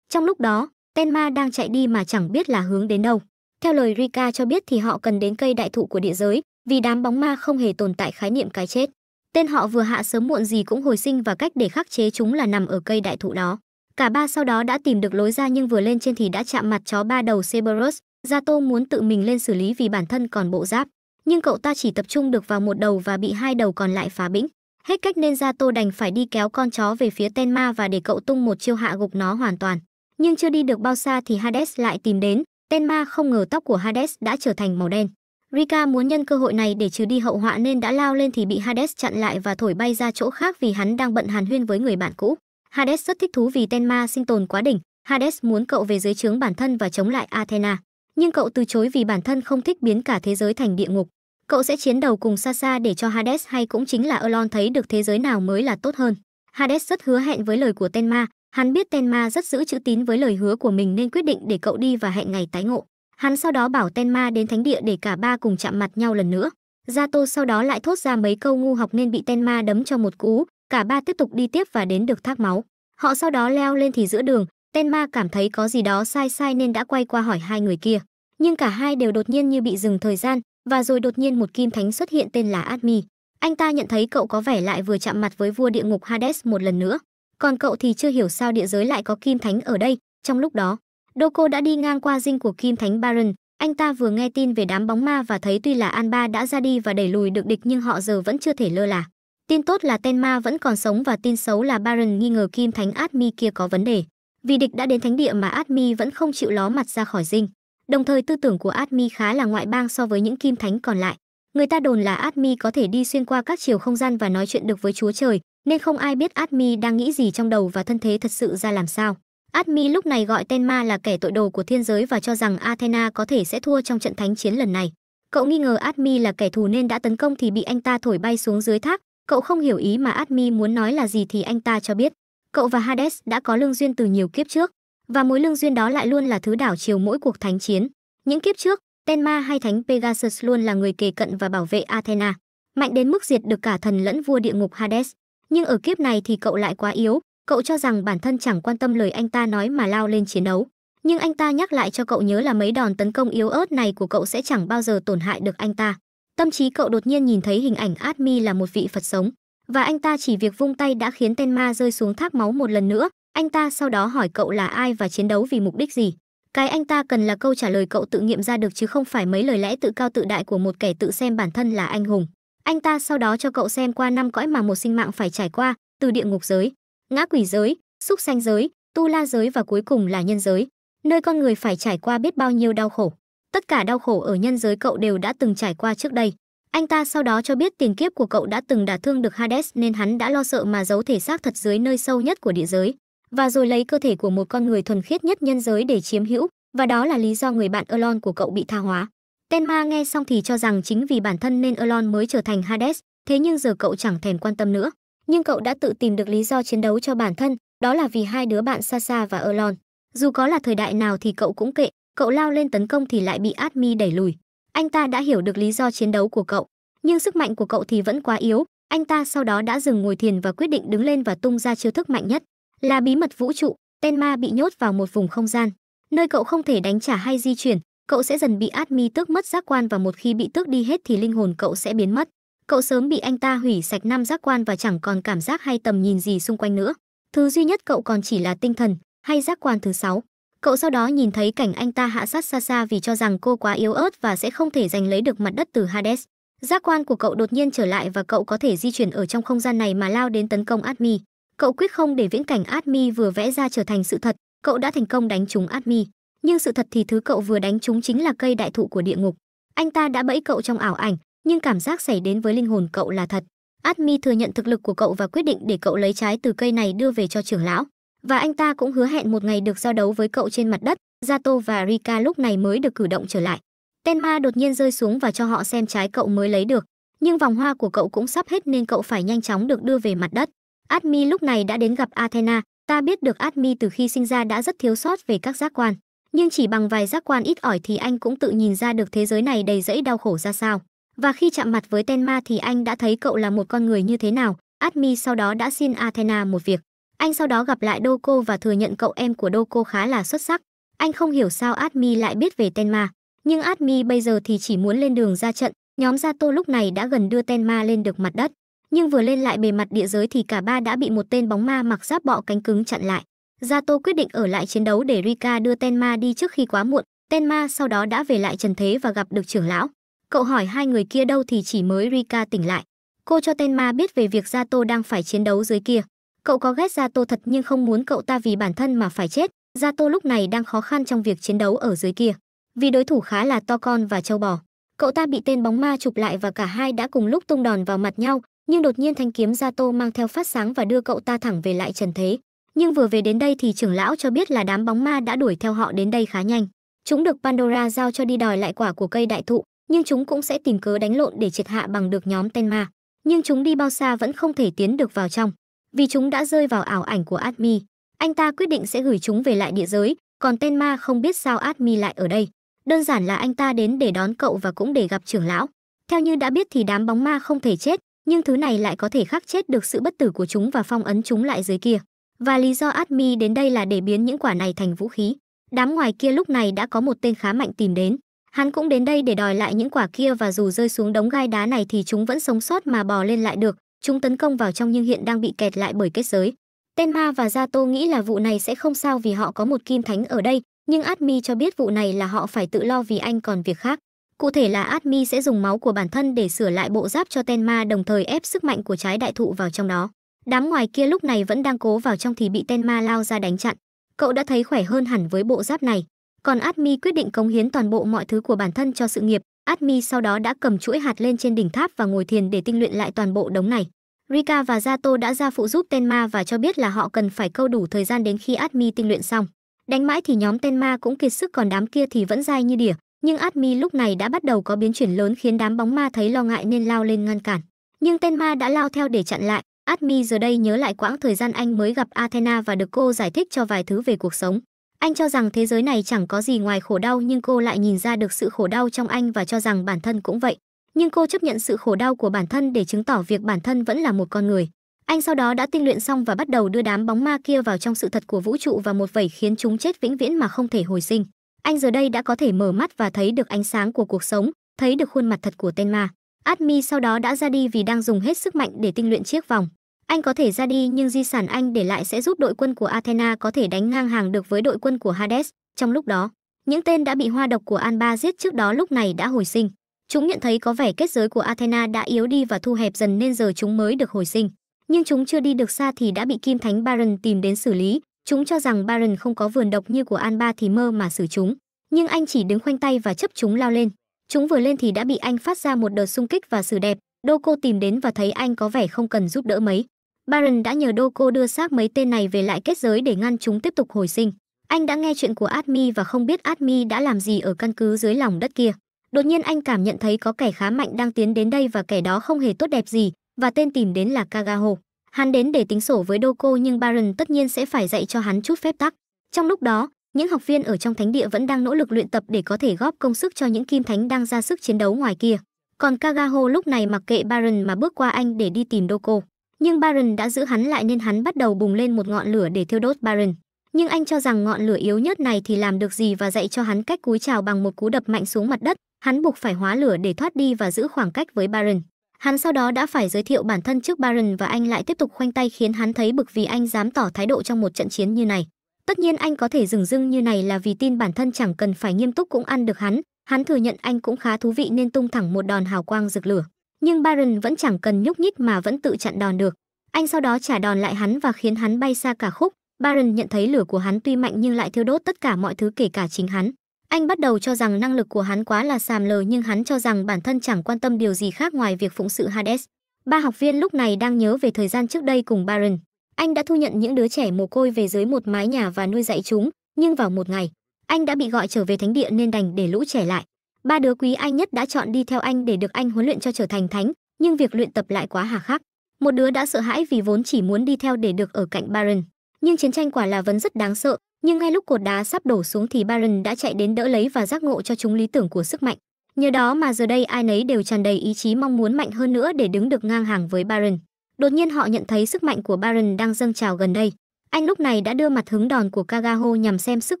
Trong lúc đó, Tenma đang chạy đi mà chẳng biết là hướng đến đâu. Theo lời Rika cho biết thì họ cần đến cây đại thụ của địa giới, vì đám bóng ma không hề tồn tại khái niệm cái chết. Tên họ vừa hạ sớm muộn gì cũng hồi sinh và cách để khắc chế chúng là nằm ở cây đại thụ đó. Cả ba sau đó đã tìm được lối ra nhưng vừa lên trên thì đã chạm mặt chó ba đầu Cerberus. Gia Tô muốn tự mình lên xử lý vì bản thân còn bộ giáp, nhưng cậu ta chỉ tập trung được vào một đầu và bị hai đầu còn lại phá bĩnh. Hết cách nên Gia Tô đành phải đi kéo con chó về phía Tenma và để cậu tung một chiêu hạ gục nó hoàn toàn. Nhưng chưa đi được bao xa thì Hades lại tìm đến, Tenma không ngờ tóc của Hades đã trở thành màu đen. Rika muốn nhân cơ hội này để trừ đi hậu họa nên đã lao lên thì bị Hades chặn lại và thổi bay ra chỗ khác vì hắn đang bận hàn huyên với người bạn cũ. Hades rất thích thú vì Tenma sinh tồn quá đỉnh, Hades muốn cậu về dưới trướng bản thân và chống lại Athena, nhưng cậu từ chối vì bản thân không thích biến cả thế giới thành địa ngục. Cậu sẽ chiến đầu cùng Sasa để cho Hades hay cũng chính là Elon thấy được thế giới nào mới là tốt hơn. Hades rất hứa hẹn với lời của Tenma, hắn biết Tenma rất giữ chữ tín với lời hứa của mình nên quyết định để cậu đi và hẹn ngày tái ngộ. Hắn sau đó bảo Tenma đến thánh địa để cả ba cùng chạm mặt nhau lần nữa. Gato sau đó lại thốt ra mấy câu ngu học nên bị Tenma đấm cho một cú, cả ba tiếp tục đi tiếp và đến được thác máu. Họ sau đó leo lên thì giữa đường, Tenma cảm thấy có gì đó sai sai nên đã quay qua hỏi hai người kia. Nhưng cả hai đều đột nhiên như bị dừng thời gian, và rồi đột nhiên một kim thánh xuất hiện tên là Admi. Anh ta nhận thấy cậu có vẻ lại vừa chạm mặt với vua địa ngục Hades một lần nữa. Còn cậu thì chưa hiểu sao địa giới lại có kim thánh ở đây, trong lúc đó, Doko đã đi ngang qua dinh của Kim Thánh Baron, anh ta vừa nghe tin về đám bóng ma và thấy tuy là Anba đã ra đi và đẩy lùi được địch nhưng họ giờ vẫn chưa thể lơ là. Tin tốt là Tenma vẫn còn sống và tin xấu là Baron nghi ngờ Kim Thánh Admi kia có vấn đề. Vì địch đã đến thánh địa mà Admi vẫn không chịu ló mặt ra khỏi dinh. Đồng thời tư tưởng của Admi khá là ngoại bang so với những Kim Thánh còn lại. Người ta đồn là Admi có thể đi xuyên qua các chiều không gian và nói chuyện được với Chúa Trời, nên không ai biết Admi đang nghĩ gì trong đầu và thân thế thật sự ra làm sao. Admi lúc này gọi tên ma là kẻ tội đồ của thiên giới và cho rằng Athena có thể sẽ thua trong trận thánh chiến lần này. Cậu nghi ngờ Admi là kẻ thù nên đã tấn công thì bị anh ta thổi bay xuống dưới thác. Cậu không hiểu ý mà Admi muốn nói là gì thì anh ta cho biết. Cậu và Hades đã có lương duyên từ nhiều kiếp trước, và mối lương duyên đó lại luôn là thứ đảo chiều mỗi cuộc thánh chiến. Những kiếp trước, tên ma hay thánh Pegasus luôn là người kề cận và bảo vệ Athena, mạnh đến mức diệt được cả thần lẫn vua địa ngục Hades. Nhưng ở kiếp này thì cậu lại quá yếu, cậu cho rằng bản thân chẳng quan tâm lời anh ta nói mà lao lên chiến đấu nhưng anh ta nhắc lại cho cậu nhớ là mấy đòn tấn công yếu ớt này của cậu sẽ chẳng bao giờ tổn hại được anh ta tâm trí cậu đột nhiên nhìn thấy hình ảnh admi là một vị phật sống và anh ta chỉ việc vung tay đã khiến tên ma rơi xuống thác máu một lần nữa anh ta sau đó hỏi cậu là ai và chiến đấu vì mục đích gì cái anh ta cần là câu trả lời cậu tự nghiệm ra được chứ không phải mấy lời lẽ tự cao tự đại của một kẻ tự xem bản thân là anh hùng anh ta sau đó cho cậu xem qua năm cõi mà một sinh mạng phải trải qua từ địa ngục giới ngã quỷ giới, xúc sanh giới, tu la giới và cuối cùng là nhân giới, nơi con người phải trải qua biết bao nhiêu đau khổ. Tất cả đau khổ ở nhân giới cậu đều đã từng trải qua trước đây. Anh ta sau đó cho biết tiền kiếp của cậu đã từng đả thương được Hades nên hắn đã lo sợ mà giấu thể xác thật dưới nơi sâu nhất của địa giới, và rồi lấy cơ thể của một con người thuần khiết nhất nhân giới để chiếm hữu, và đó là lý do người bạn Elon của cậu bị tha hóa. Tenma nghe xong thì cho rằng chính vì bản thân nên Elon mới trở thành Hades, thế nhưng giờ cậu chẳng thèm quan tâm nữa nhưng cậu đã tự tìm được lý do chiến đấu cho bản thân, đó là vì hai đứa bạn Sasa và Elon. Dù có là thời đại nào thì cậu cũng kệ, cậu lao lên tấn công thì lại bị Admi đẩy lùi. Anh ta đã hiểu được lý do chiến đấu của cậu, nhưng sức mạnh của cậu thì vẫn quá yếu. Anh ta sau đó đã dừng ngồi thiền và quyết định đứng lên và tung ra chiêu thức mạnh nhất, là bí mật vũ trụ. tên ma bị nhốt vào một vùng không gian, nơi cậu không thể đánh trả hay di chuyển, cậu sẽ dần bị Admi tước mất giác quan và một khi bị tước đi hết thì linh hồn cậu sẽ biến mất cậu sớm bị anh ta hủy sạch năm giác quan và chẳng còn cảm giác hay tầm nhìn gì xung quanh nữa. Thứ duy nhất cậu còn chỉ là tinh thần, hay giác quan thứ sáu. Cậu sau đó nhìn thấy cảnh anh ta hạ sát xa xa vì cho rằng cô quá yếu ớt và sẽ không thể giành lấy được mặt đất từ Hades. Giác quan của cậu đột nhiên trở lại và cậu có thể di chuyển ở trong không gian này mà lao đến tấn công Admi. Cậu quyết không để viễn cảnh Admi vừa vẽ ra trở thành sự thật, cậu đã thành công đánh trúng Admi. Nhưng sự thật thì thứ cậu vừa đánh trúng chính là cây đại thụ của địa ngục. Anh ta đã bẫy cậu trong ảo ảnh, nhưng cảm giác xảy đến với linh hồn cậu là thật. Admi thừa nhận thực lực của cậu và quyết định để cậu lấy trái từ cây này đưa về cho trưởng lão. Và anh ta cũng hứa hẹn một ngày được giao đấu với cậu trên mặt đất, Zato và Rika lúc này mới được cử động trở lại. Tenma đột nhiên rơi xuống và cho họ xem trái cậu mới lấy được, nhưng vòng hoa của cậu cũng sắp hết nên cậu phải nhanh chóng được đưa về mặt đất. Admi lúc này đã đến gặp Athena, ta biết được Admi từ khi sinh ra đã rất thiếu sót về các giác quan, nhưng chỉ bằng vài giác quan ít ỏi thì anh cũng tự nhìn ra được thế giới này đầy rẫy đau khổ ra sao. Và khi chạm mặt với Tenma thì anh đã thấy cậu là một con người như thế nào. Admi sau đó đã xin Athena một việc. Anh sau đó gặp lại Doko và thừa nhận cậu em của Doko khá là xuất sắc. Anh không hiểu sao Admi lại biết về Tenma, nhưng Admi bây giờ thì chỉ muốn lên đường ra trận. Nhóm Zato lúc này đã gần đưa Tenma lên được mặt đất, nhưng vừa lên lại bề mặt địa giới thì cả ba đã bị một tên bóng ma mặc giáp bọ cánh cứng chặn lại. Zato quyết định ở lại chiến đấu để Rika đưa Tenma đi trước khi quá muộn. Tenma sau đó đã về lại trần thế và gặp được trưởng lão. Cậu hỏi hai người kia đâu thì chỉ mới Rika tỉnh lại. Cô cho Tenma biết về việc Zato đang phải chiến đấu dưới kia. Cậu có ghét Zato thật nhưng không muốn cậu ta vì bản thân mà phải chết. Zato lúc này đang khó khăn trong việc chiến đấu ở dưới kia. Vì đối thủ khá là to con và trâu bò. Cậu ta bị tên bóng ma chụp lại và cả hai đã cùng lúc tung đòn vào mặt nhau. Nhưng đột nhiên thanh kiếm Zato mang theo phát sáng và đưa cậu ta thẳng về lại trần thế. Nhưng vừa về đến đây thì trưởng lão cho biết là đám bóng ma đã đuổi theo họ đến đây khá nhanh. Chúng được Pandora giao cho đi đòi lại quả của cây đại thụ, nhưng chúng cũng sẽ tìm cớ đánh lộn để triệt hạ bằng được nhóm tên ma. Nhưng chúng đi bao xa vẫn không thể tiến được vào trong, vì chúng đã rơi vào ảo ảnh của Admi. Anh ta quyết định sẽ gửi chúng về lại địa giới, còn tên ma không biết sao Admi lại ở đây. Đơn giản là anh ta đến để đón cậu và cũng để gặp trưởng lão. Theo như đã biết thì đám bóng ma không thể chết, nhưng thứ này lại có thể khắc chết được sự bất tử của chúng và phong ấn chúng lại dưới kia. Và lý do Admi đến đây là để biến những quả này thành vũ khí. Đám ngoài kia lúc này đã có một tên khá mạnh tìm đến. Hắn cũng đến đây để đòi lại những quả kia và dù rơi xuống đống gai đá này thì chúng vẫn sống sót mà bò lên lại được. Chúng tấn công vào trong nhưng hiện đang bị kẹt lại bởi kết giới. Tenma và Gato nghĩ là vụ này sẽ không sao vì họ có một kim thánh ở đây, nhưng Admi cho biết vụ này là họ phải tự lo vì anh còn việc khác. Cụ thể là Admi sẽ dùng máu của bản thân để sửa lại bộ giáp cho Tenma đồng thời ép sức mạnh của trái đại thụ vào trong đó. Đám ngoài kia lúc này vẫn đang cố vào trong thì bị Tenma lao ra đánh chặn. Cậu đã thấy khỏe hơn hẳn với bộ giáp này. Còn Admi quyết định cống hiến toàn bộ mọi thứ của bản thân cho sự nghiệp. Admi sau đó đã cầm chuỗi hạt lên trên đỉnh tháp và ngồi thiền để tinh luyện lại toàn bộ đống này. Rika và Zato đã ra phụ giúp Tenma và cho biết là họ cần phải câu đủ thời gian đến khi Admi tinh luyện xong. Đánh mãi thì nhóm Tenma cũng kiệt sức còn đám kia thì vẫn dai như đỉa, nhưng Admi lúc này đã bắt đầu có biến chuyển lớn khiến đám bóng ma thấy lo ngại nên lao lên ngăn cản. Nhưng Tenma đã lao theo để chặn lại, Admi giờ đây nhớ lại quãng thời gian anh mới gặp Athena và được cô giải thích cho vài thứ về cuộc sống. Anh cho rằng thế giới này chẳng có gì ngoài khổ đau nhưng cô lại nhìn ra được sự khổ đau trong anh và cho rằng bản thân cũng vậy. Nhưng cô chấp nhận sự khổ đau của bản thân để chứng tỏ việc bản thân vẫn là một con người. Anh sau đó đã tinh luyện xong và bắt đầu đưa đám bóng ma kia vào trong sự thật của vũ trụ và một vẩy khiến chúng chết vĩnh viễn mà không thể hồi sinh. Anh giờ đây đã có thể mở mắt và thấy được ánh sáng của cuộc sống, thấy được khuôn mặt thật của tên ma. Admi sau đó đã ra đi vì đang dùng hết sức mạnh để tinh luyện chiếc vòng. Anh có thể ra đi nhưng di sản anh để lại sẽ giúp đội quân của Athena có thể đánh ngang hàng được với đội quân của Hades. Trong lúc đó, những tên đã bị hoa độc của Anba giết trước đó lúc này đã hồi sinh. Chúng nhận thấy có vẻ kết giới của Athena đã yếu đi và thu hẹp dần nên giờ chúng mới được hồi sinh. Nhưng chúng chưa đi được xa thì đã bị Kim Thánh Baron tìm đến xử lý. Chúng cho rằng Baron không có vườn độc như của Anba thì mơ mà xử chúng. Nhưng anh chỉ đứng khoanh tay và chấp chúng lao lên. Chúng vừa lên thì đã bị anh phát ra một đợt xung kích và xử đẹp. Đô cô tìm đến và thấy anh có vẻ không cần giúp đỡ mấy. Baron đã nhờ Doko đưa xác mấy tên này về lại kết giới để ngăn chúng tiếp tục hồi sinh. Anh đã nghe chuyện của Admi và không biết Admi đã làm gì ở căn cứ dưới lòng đất kia. Đột nhiên anh cảm nhận thấy có kẻ khá mạnh đang tiến đến đây và kẻ đó không hề tốt đẹp gì, và tên tìm đến là Kagaho. Hắn đến để tính sổ với Doko nhưng Baron tất nhiên sẽ phải dạy cho hắn chút phép tắc. Trong lúc đó, những học viên ở trong thánh địa vẫn đang nỗ lực luyện tập để có thể góp công sức cho những kim thánh đang ra sức chiến đấu ngoài kia. Còn Kagaho lúc này mặc kệ Baron mà bước qua anh để đi tìm Doko. Nhưng Baron đã giữ hắn lại nên hắn bắt đầu bùng lên một ngọn lửa để thiêu đốt Baron. Nhưng anh cho rằng ngọn lửa yếu nhất này thì làm được gì và dạy cho hắn cách cúi chào bằng một cú đập mạnh xuống mặt đất, hắn buộc phải hóa lửa để thoát đi và giữ khoảng cách với Baron. Hắn sau đó đã phải giới thiệu bản thân trước Baron và anh lại tiếp tục khoanh tay khiến hắn thấy bực vì anh dám tỏ thái độ trong một trận chiến như này. Tất nhiên anh có thể dừng dưng như này là vì tin bản thân chẳng cần phải nghiêm túc cũng ăn được hắn, hắn thừa nhận anh cũng khá thú vị nên tung thẳng một đòn hào quang rực lửa nhưng Baron vẫn chẳng cần nhúc nhích mà vẫn tự chặn đòn được. Anh sau đó trả đòn lại hắn và khiến hắn bay xa cả khúc. Baron nhận thấy lửa của hắn tuy mạnh nhưng lại thiêu đốt tất cả mọi thứ kể cả chính hắn. Anh bắt đầu cho rằng năng lực của hắn quá là sàm lờ nhưng hắn cho rằng bản thân chẳng quan tâm điều gì khác ngoài việc phụng sự Hades. Ba học viên lúc này đang nhớ về thời gian trước đây cùng Baron. Anh đã thu nhận những đứa trẻ mồ côi về dưới một mái nhà và nuôi dạy chúng, nhưng vào một ngày, anh đã bị gọi trở về thánh địa nên đành để lũ trẻ lại. Ba đứa quý anh nhất đã chọn đi theo anh để được anh huấn luyện cho trở thành thánh, nhưng việc luyện tập lại quá hà khắc. Một đứa đã sợ hãi vì vốn chỉ muốn đi theo để được ở cạnh Baron, nhưng chiến tranh quả là vấn rất đáng sợ, nhưng ngay lúc cột đá sắp đổ xuống thì Baron đã chạy đến đỡ lấy và giác ngộ cho chúng lý tưởng của sức mạnh. Nhờ đó mà giờ đây ai nấy đều tràn đầy ý chí mong muốn mạnh hơn nữa để đứng được ngang hàng với Baron. Đột nhiên họ nhận thấy sức mạnh của Baron đang dâng trào gần đây. Anh lúc này đã đưa mặt hứng đòn của Kagaho nhằm xem sức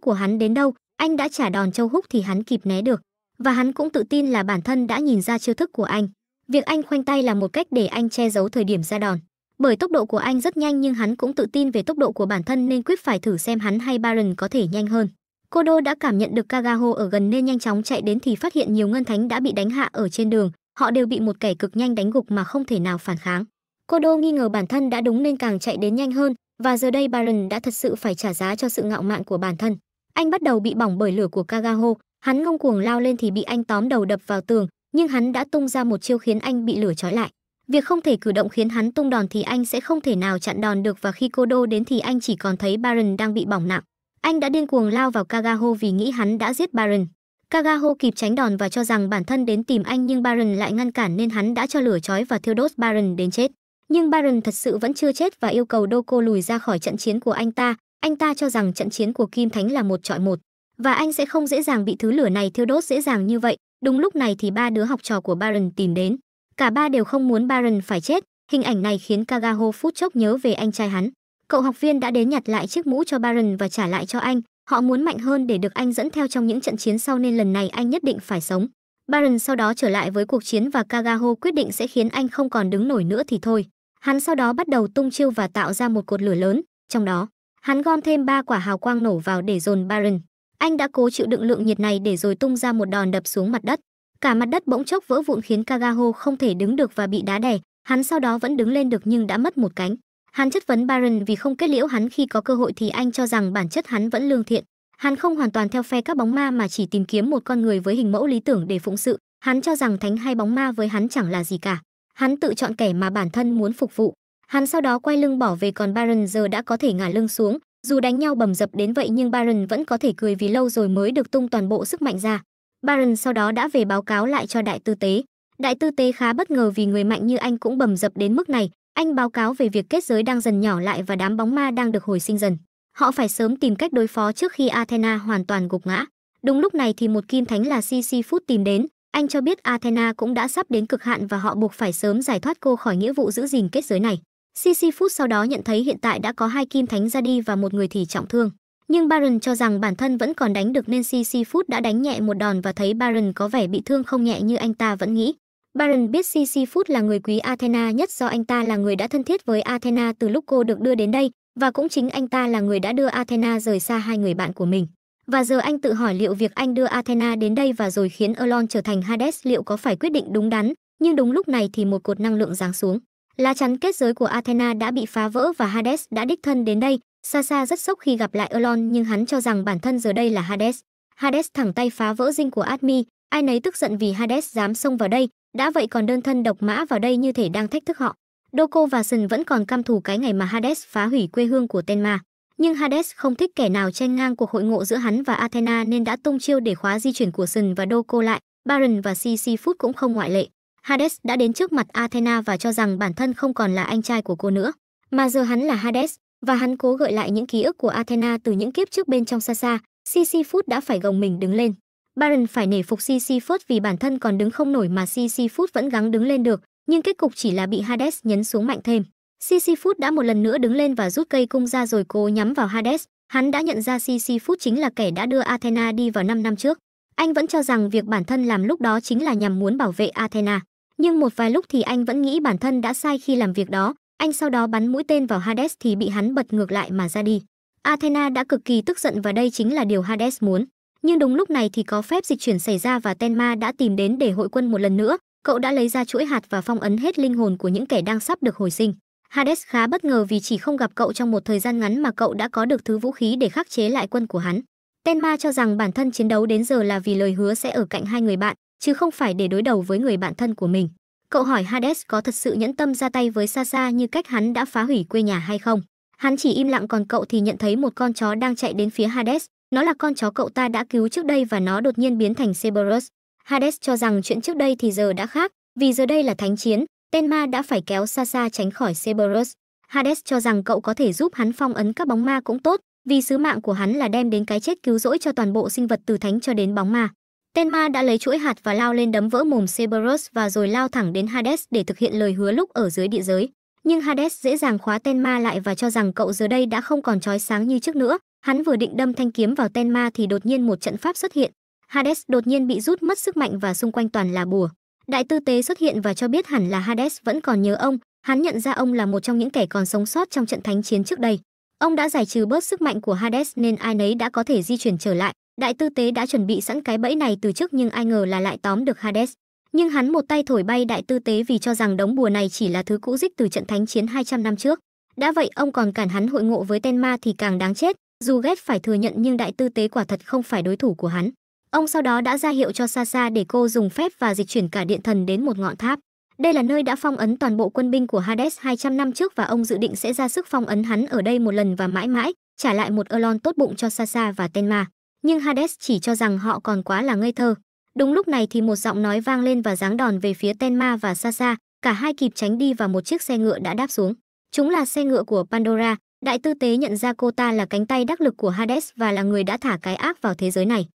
của hắn đến đâu, anh đã trả đòn châu húc thì hắn kịp né được và hắn cũng tự tin là bản thân đã nhìn ra chiêu thức của anh. Việc anh khoanh tay là một cách để anh che giấu thời điểm ra đòn. Bởi tốc độ của anh rất nhanh nhưng hắn cũng tự tin về tốc độ của bản thân nên quyết phải thử xem hắn hay Baron có thể nhanh hơn. Cô đã cảm nhận được Kagaho ở gần nên nhanh chóng chạy đến thì phát hiện nhiều ngân thánh đã bị đánh hạ ở trên đường, họ đều bị một kẻ cực nhanh đánh gục mà không thể nào phản kháng. Cô nghi ngờ bản thân đã đúng nên càng chạy đến nhanh hơn, và giờ đây Baron đã thật sự phải trả giá cho sự ngạo mạn của bản thân. Anh bắt đầu bị bỏng bởi lửa của Kagaho, Hắn ngông cuồng lao lên thì bị anh tóm đầu đập vào tường, nhưng hắn đã tung ra một chiêu khiến anh bị lửa trói lại. Việc không thể cử động khiến hắn tung đòn thì anh sẽ không thể nào chặn đòn được và khi cô đô đến thì anh chỉ còn thấy Baron đang bị bỏng nặng. Anh đã điên cuồng lao vào Kagaho vì nghĩ hắn đã giết Baron. Kagaho kịp tránh đòn và cho rằng bản thân đến tìm anh nhưng Baron lại ngăn cản nên hắn đã cho lửa chói và thiêu đốt Baron đến chết. Nhưng Baron thật sự vẫn chưa chết và yêu cầu Doko lùi ra khỏi trận chiến của anh ta. Anh ta cho rằng trận chiến của Kim Thánh là một trọi một và anh sẽ không dễ dàng bị thứ lửa này thiêu đốt dễ dàng như vậy. Đúng lúc này thì ba đứa học trò của Baron tìm đến. Cả ba đều không muốn Baron phải chết, hình ảnh này khiến Kagaho phút chốc nhớ về anh trai hắn. Cậu học viên đã đến nhặt lại chiếc mũ cho Baron và trả lại cho anh, họ muốn mạnh hơn để được anh dẫn theo trong những trận chiến sau nên lần này anh nhất định phải sống. Baron sau đó trở lại với cuộc chiến và Kagaho quyết định sẽ khiến anh không còn đứng nổi nữa thì thôi. Hắn sau đó bắt đầu tung chiêu và tạo ra một cột lửa lớn, trong đó, hắn gom thêm ba quả hào quang nổ vào để dồn Baron. Anh đã cố chịu đựng lượng nhiệt này để rồi tung ra một đòn đập xuống mặt đất. Cả mặt đất bỗng chốc vỡ vụn khiến Kagaho không thể đứng được và bị đá đè. Hắn sau đó vẫn đứng lên được nhưng đã mất một cánh. Hắn chất vấn Baron vì không kết liễu hắn khi có cơ hội thì anh cho rằng bản chất hắn vẫn lương thiện. Hắn không hoàn toàn theo phe các bóng ma mà chỉ tìm kiếm một con người với hình mẫu lý tưởng để phụng sự. Hắn cho rằng thánh hay bóng ma với hắn chẳng là gì cả. Hắn tự chọn kẻ mà bản thân muốn phục vụ. Hắn sau đó quay lưng bỏ về còn Baron giờ đã có thể ngả lưng xuống, dù đánh nhau bầm dập đến vậy nhưng Baron vẫn có thể cười vì lâu rồi mới được tung toàn bộ sức mạnh ra. Baron sau đó đã về báo cáo lại cho đại tư tế. Đại tư tế khá bất ngờ vì người mạnh như anh cũng bầm dập đến mức này. Anh báo cáo về việc kết giới đang dần nhỏ lại và đám bóng ma đang được hồi sinh dần. Họ phải sớm tìm cách đối phó trước khi Athena hoàn toàn gục ngã. Đúng lúc này thì một kim thánh là Sisyphus tìm đến. Anh cho biết Athena cũng đã sắp đến cực hạn và họ buộc phải sớm giải thoát cô khỏi nghĩa vụ giữ gìn kết giới này. CC Sisyphus sau đó nhận thấy hiện tại đã có hai kim thánh ra đi và một người thì trọng thương. Nhưng Baron cho rằng bản thân vẫn còn đánh được nên CC Sisyphus đã đánh nhẹ một đòn và thấy Baron có vẻ bị thương không nhẹ như anh ta vẫn nghĩ. Baron biết CC Sisyphus là người quý Athena nhất do anh ta là người đã thân thiết với Athena từ lúc cô được đưa đến đây và cũng chính anh ta là người đã đưa Athena rời xa hai người bạn của mình. Và giờ anh tự hỏi liệu việc anh đưa Athena đến đây và rồi khiến Elon trở thành Hades liệu có phải quyết định đúng đắn, nhưng đúng lúc này thì một cột năng lượng giáng xuống. Lá chắn kết giới của Athena đã bị phá vỡ và Hades đã đích thân đến đây. Sasa rất sốc khi gặp lại Elon nhưng hắn cho rằng bản thân giờ đây là Hades. Hades thẳng tay phá vỡ dinh của Admi, ai nấy tức giận vì Hades dám xông vào đây, đã vậy còn đơn thân độc mã vào đây như thể đang thách thức họ. Doko và Sun vẫn còn căm thù cái ngày mà Hades phá hủy quê hương của Tenma. Nhưng Hades không thích kẻ nào chen ngang cuộc hội ngộ giữa hắn và Athena nên đã tung chiêu để khóa di chuyển của Sun và Doko lại. Baron và Sisyphus cũng không ngoại lệ. Hades đã đến trước mặt Athena và cho rằng bản thân không còn là anh trai của cô nữa, mà giờ hắn là Hades, và hắn cố gợi lại những ký ức của Athena từ những kiếp trước bên trong xa xa, Sisyphus đã phải gồng mình đứng lên. Baron phải nể phục Sisyphus vì bản thân còn đứng không nổi mà Sisyphus vẫn gắng đứng lên được, nhưng kết cục chỉ là bị Hades nhấn xuống mạnh thêm. Sisyphus đã một lần nữa đứng lên và rút cây cung ra rồi cô nhắm vào Hades. Hắn đã nhận ra Sisyphus chính là kẻ đã đưa Athena đi vào 5 năm trước. Anh vẫn cho rằng việc bản thân làm lúc đó chính là nhằm muốn bảo vệ Athena nhưng một vài lúc thì anh vẫn nghĩ bản thân đã sai khi làm việc đó anh sau đó bắn mũi tên vào hades thì bị hắn bật ngược lại mà ra đi athena đã cực kỳ tức giận và đây chính là điều hades muốn nhưng đúng lúc này thì có phép dịch chuyển xảy ra và tenma đã tìm đến để hội quân một lần nữa cậu đã lấy ra chuỗi hạt và phong ấn hết linh hồn của những kẻ đang sắp được hồi sinh hades khá bất ngờ vì chỉ không gặp cậu trong một thời gian ngắn mà cậu đã có được thứ vũ khí để khắc chế lại quân của hắn tenma cho rằng bản thân chiến đấu đến giờ là vì lời hứa sẽ ở cạnh hai người bạn chứ không phải để đối đầu với người bạn thân của mình. Cậu hỏi Hades có thật sự nhẫn tâm ra tay với Sasa như cách hắn đã phá hủy quê nhà hay không. Hắn chỉ im lặng còn cậu thì nhận thấy một con chó đang chạy đến phía Hades. Nó là con chó cậu ta đã cứu trước đây và nó đột nhiên biến thành Cerberus. Hades cho rằng chuyện trước đây thì giờ đã khác, vì giờ đây là thánh chiến, tên ma đã phải kéo Sasa tránh khỏi Cerberus. Hades cho rằng cậu có thể giúp hắn phong ấn các bóng ma cũng tốt, vì sứ mạng của hắn là đem đến cái chết cứu rỗi cho toàn bộ sinh vật từ thánh cho đến bóng ma. Tên ma đã lấy chuỗi hạt và lao lên đấm vỡ mồm Cerberus và rồi lao thẳng đến Hades để thực hiện lời hứa lúc ở dưới địa giới. Nhưng Hades dễ dàng khóa tên ma lại và cho rằng cậu giờ đây đã không còn trói sáng như trước nữa. Hắn vừa định đâm thanh kiếm vào tên ma thì đột nhiên một trận pháp xuất hiện. Hades đột nhiên bị rút mất sức mạnh và xung quanh toàn là bùa. Đại tư tế xuất hiện và cho biết hẳn là Hades vẫn còn nhớ ông, hắn nhận ra ông là một trong những kẻ còn sống sót trong trận thánh chiến trước đây. Ông đã giải trừ bớt sức mạnh của Hades nên ai nấy đã có thể di chuyển trở lại, Đại tư tế đã chuẩn bị sẵn cái bẫy này từ trước nhưng ai ngờ là lại tóm được Hades. Nhưng hắn một tay thổi bay đại tư tế vì cho rằng đống bùa này chỉ là thứ cũ dích từ trận thánh chiến 200 năm trước. Đã vậy ông còn cản hắn hội ngộ với tên ma thì càng đáng chết, dù ghét phải thừa nhận nhưng đại tư tế quả thật không phải đối thủ của hắn. Ông sau đó đã ra hiệu cho Sasa để cô dùng phép và dịch chuyển cả điện thần đến một ngọn tháp. Đây là nơi đã phong ấn toàn bộ quân binh của Hades 200 năm trước và ông dự định sẽ ra sức phong ấn hắn ở đây một lần và mãi mãi, trả lại một Elon tốt bụng cho Sasa và Tenma nhưng Hades chỉ cho rằng họ còn quá là ngây thơ. Đúng lúc này thì một giọng nói vang lên và giáng đòn về phía Tenma và Sasa, cả hai kịp tránh đi và một chiếc xe ngựa đã đáp xuống. Chúng là xe ngựa của Pandora, đại tư tế nhận ra cô ta là cánh tay đắc lực của Hades và là người đã thả cái ác vào thế giới này.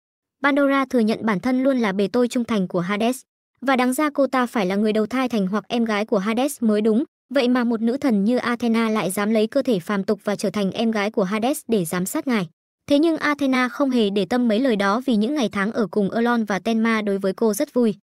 Pandora thừa nhận bản thân luôn là bề tôi trung thành của Hades, và đáng ra cô ta phải là người đầu thai thành hoặc em gái của Hades mới đúng, vậy mà một nữ thần như Athena lại dám lấy cơ thể phàm tục và trở thành em gái của Hades để giám sát ngài. Thế nhưng Athena không hề để tâm mấy lời đó vì những ngày tháng ở cùng Elon và Tenma đối với cô rất vui.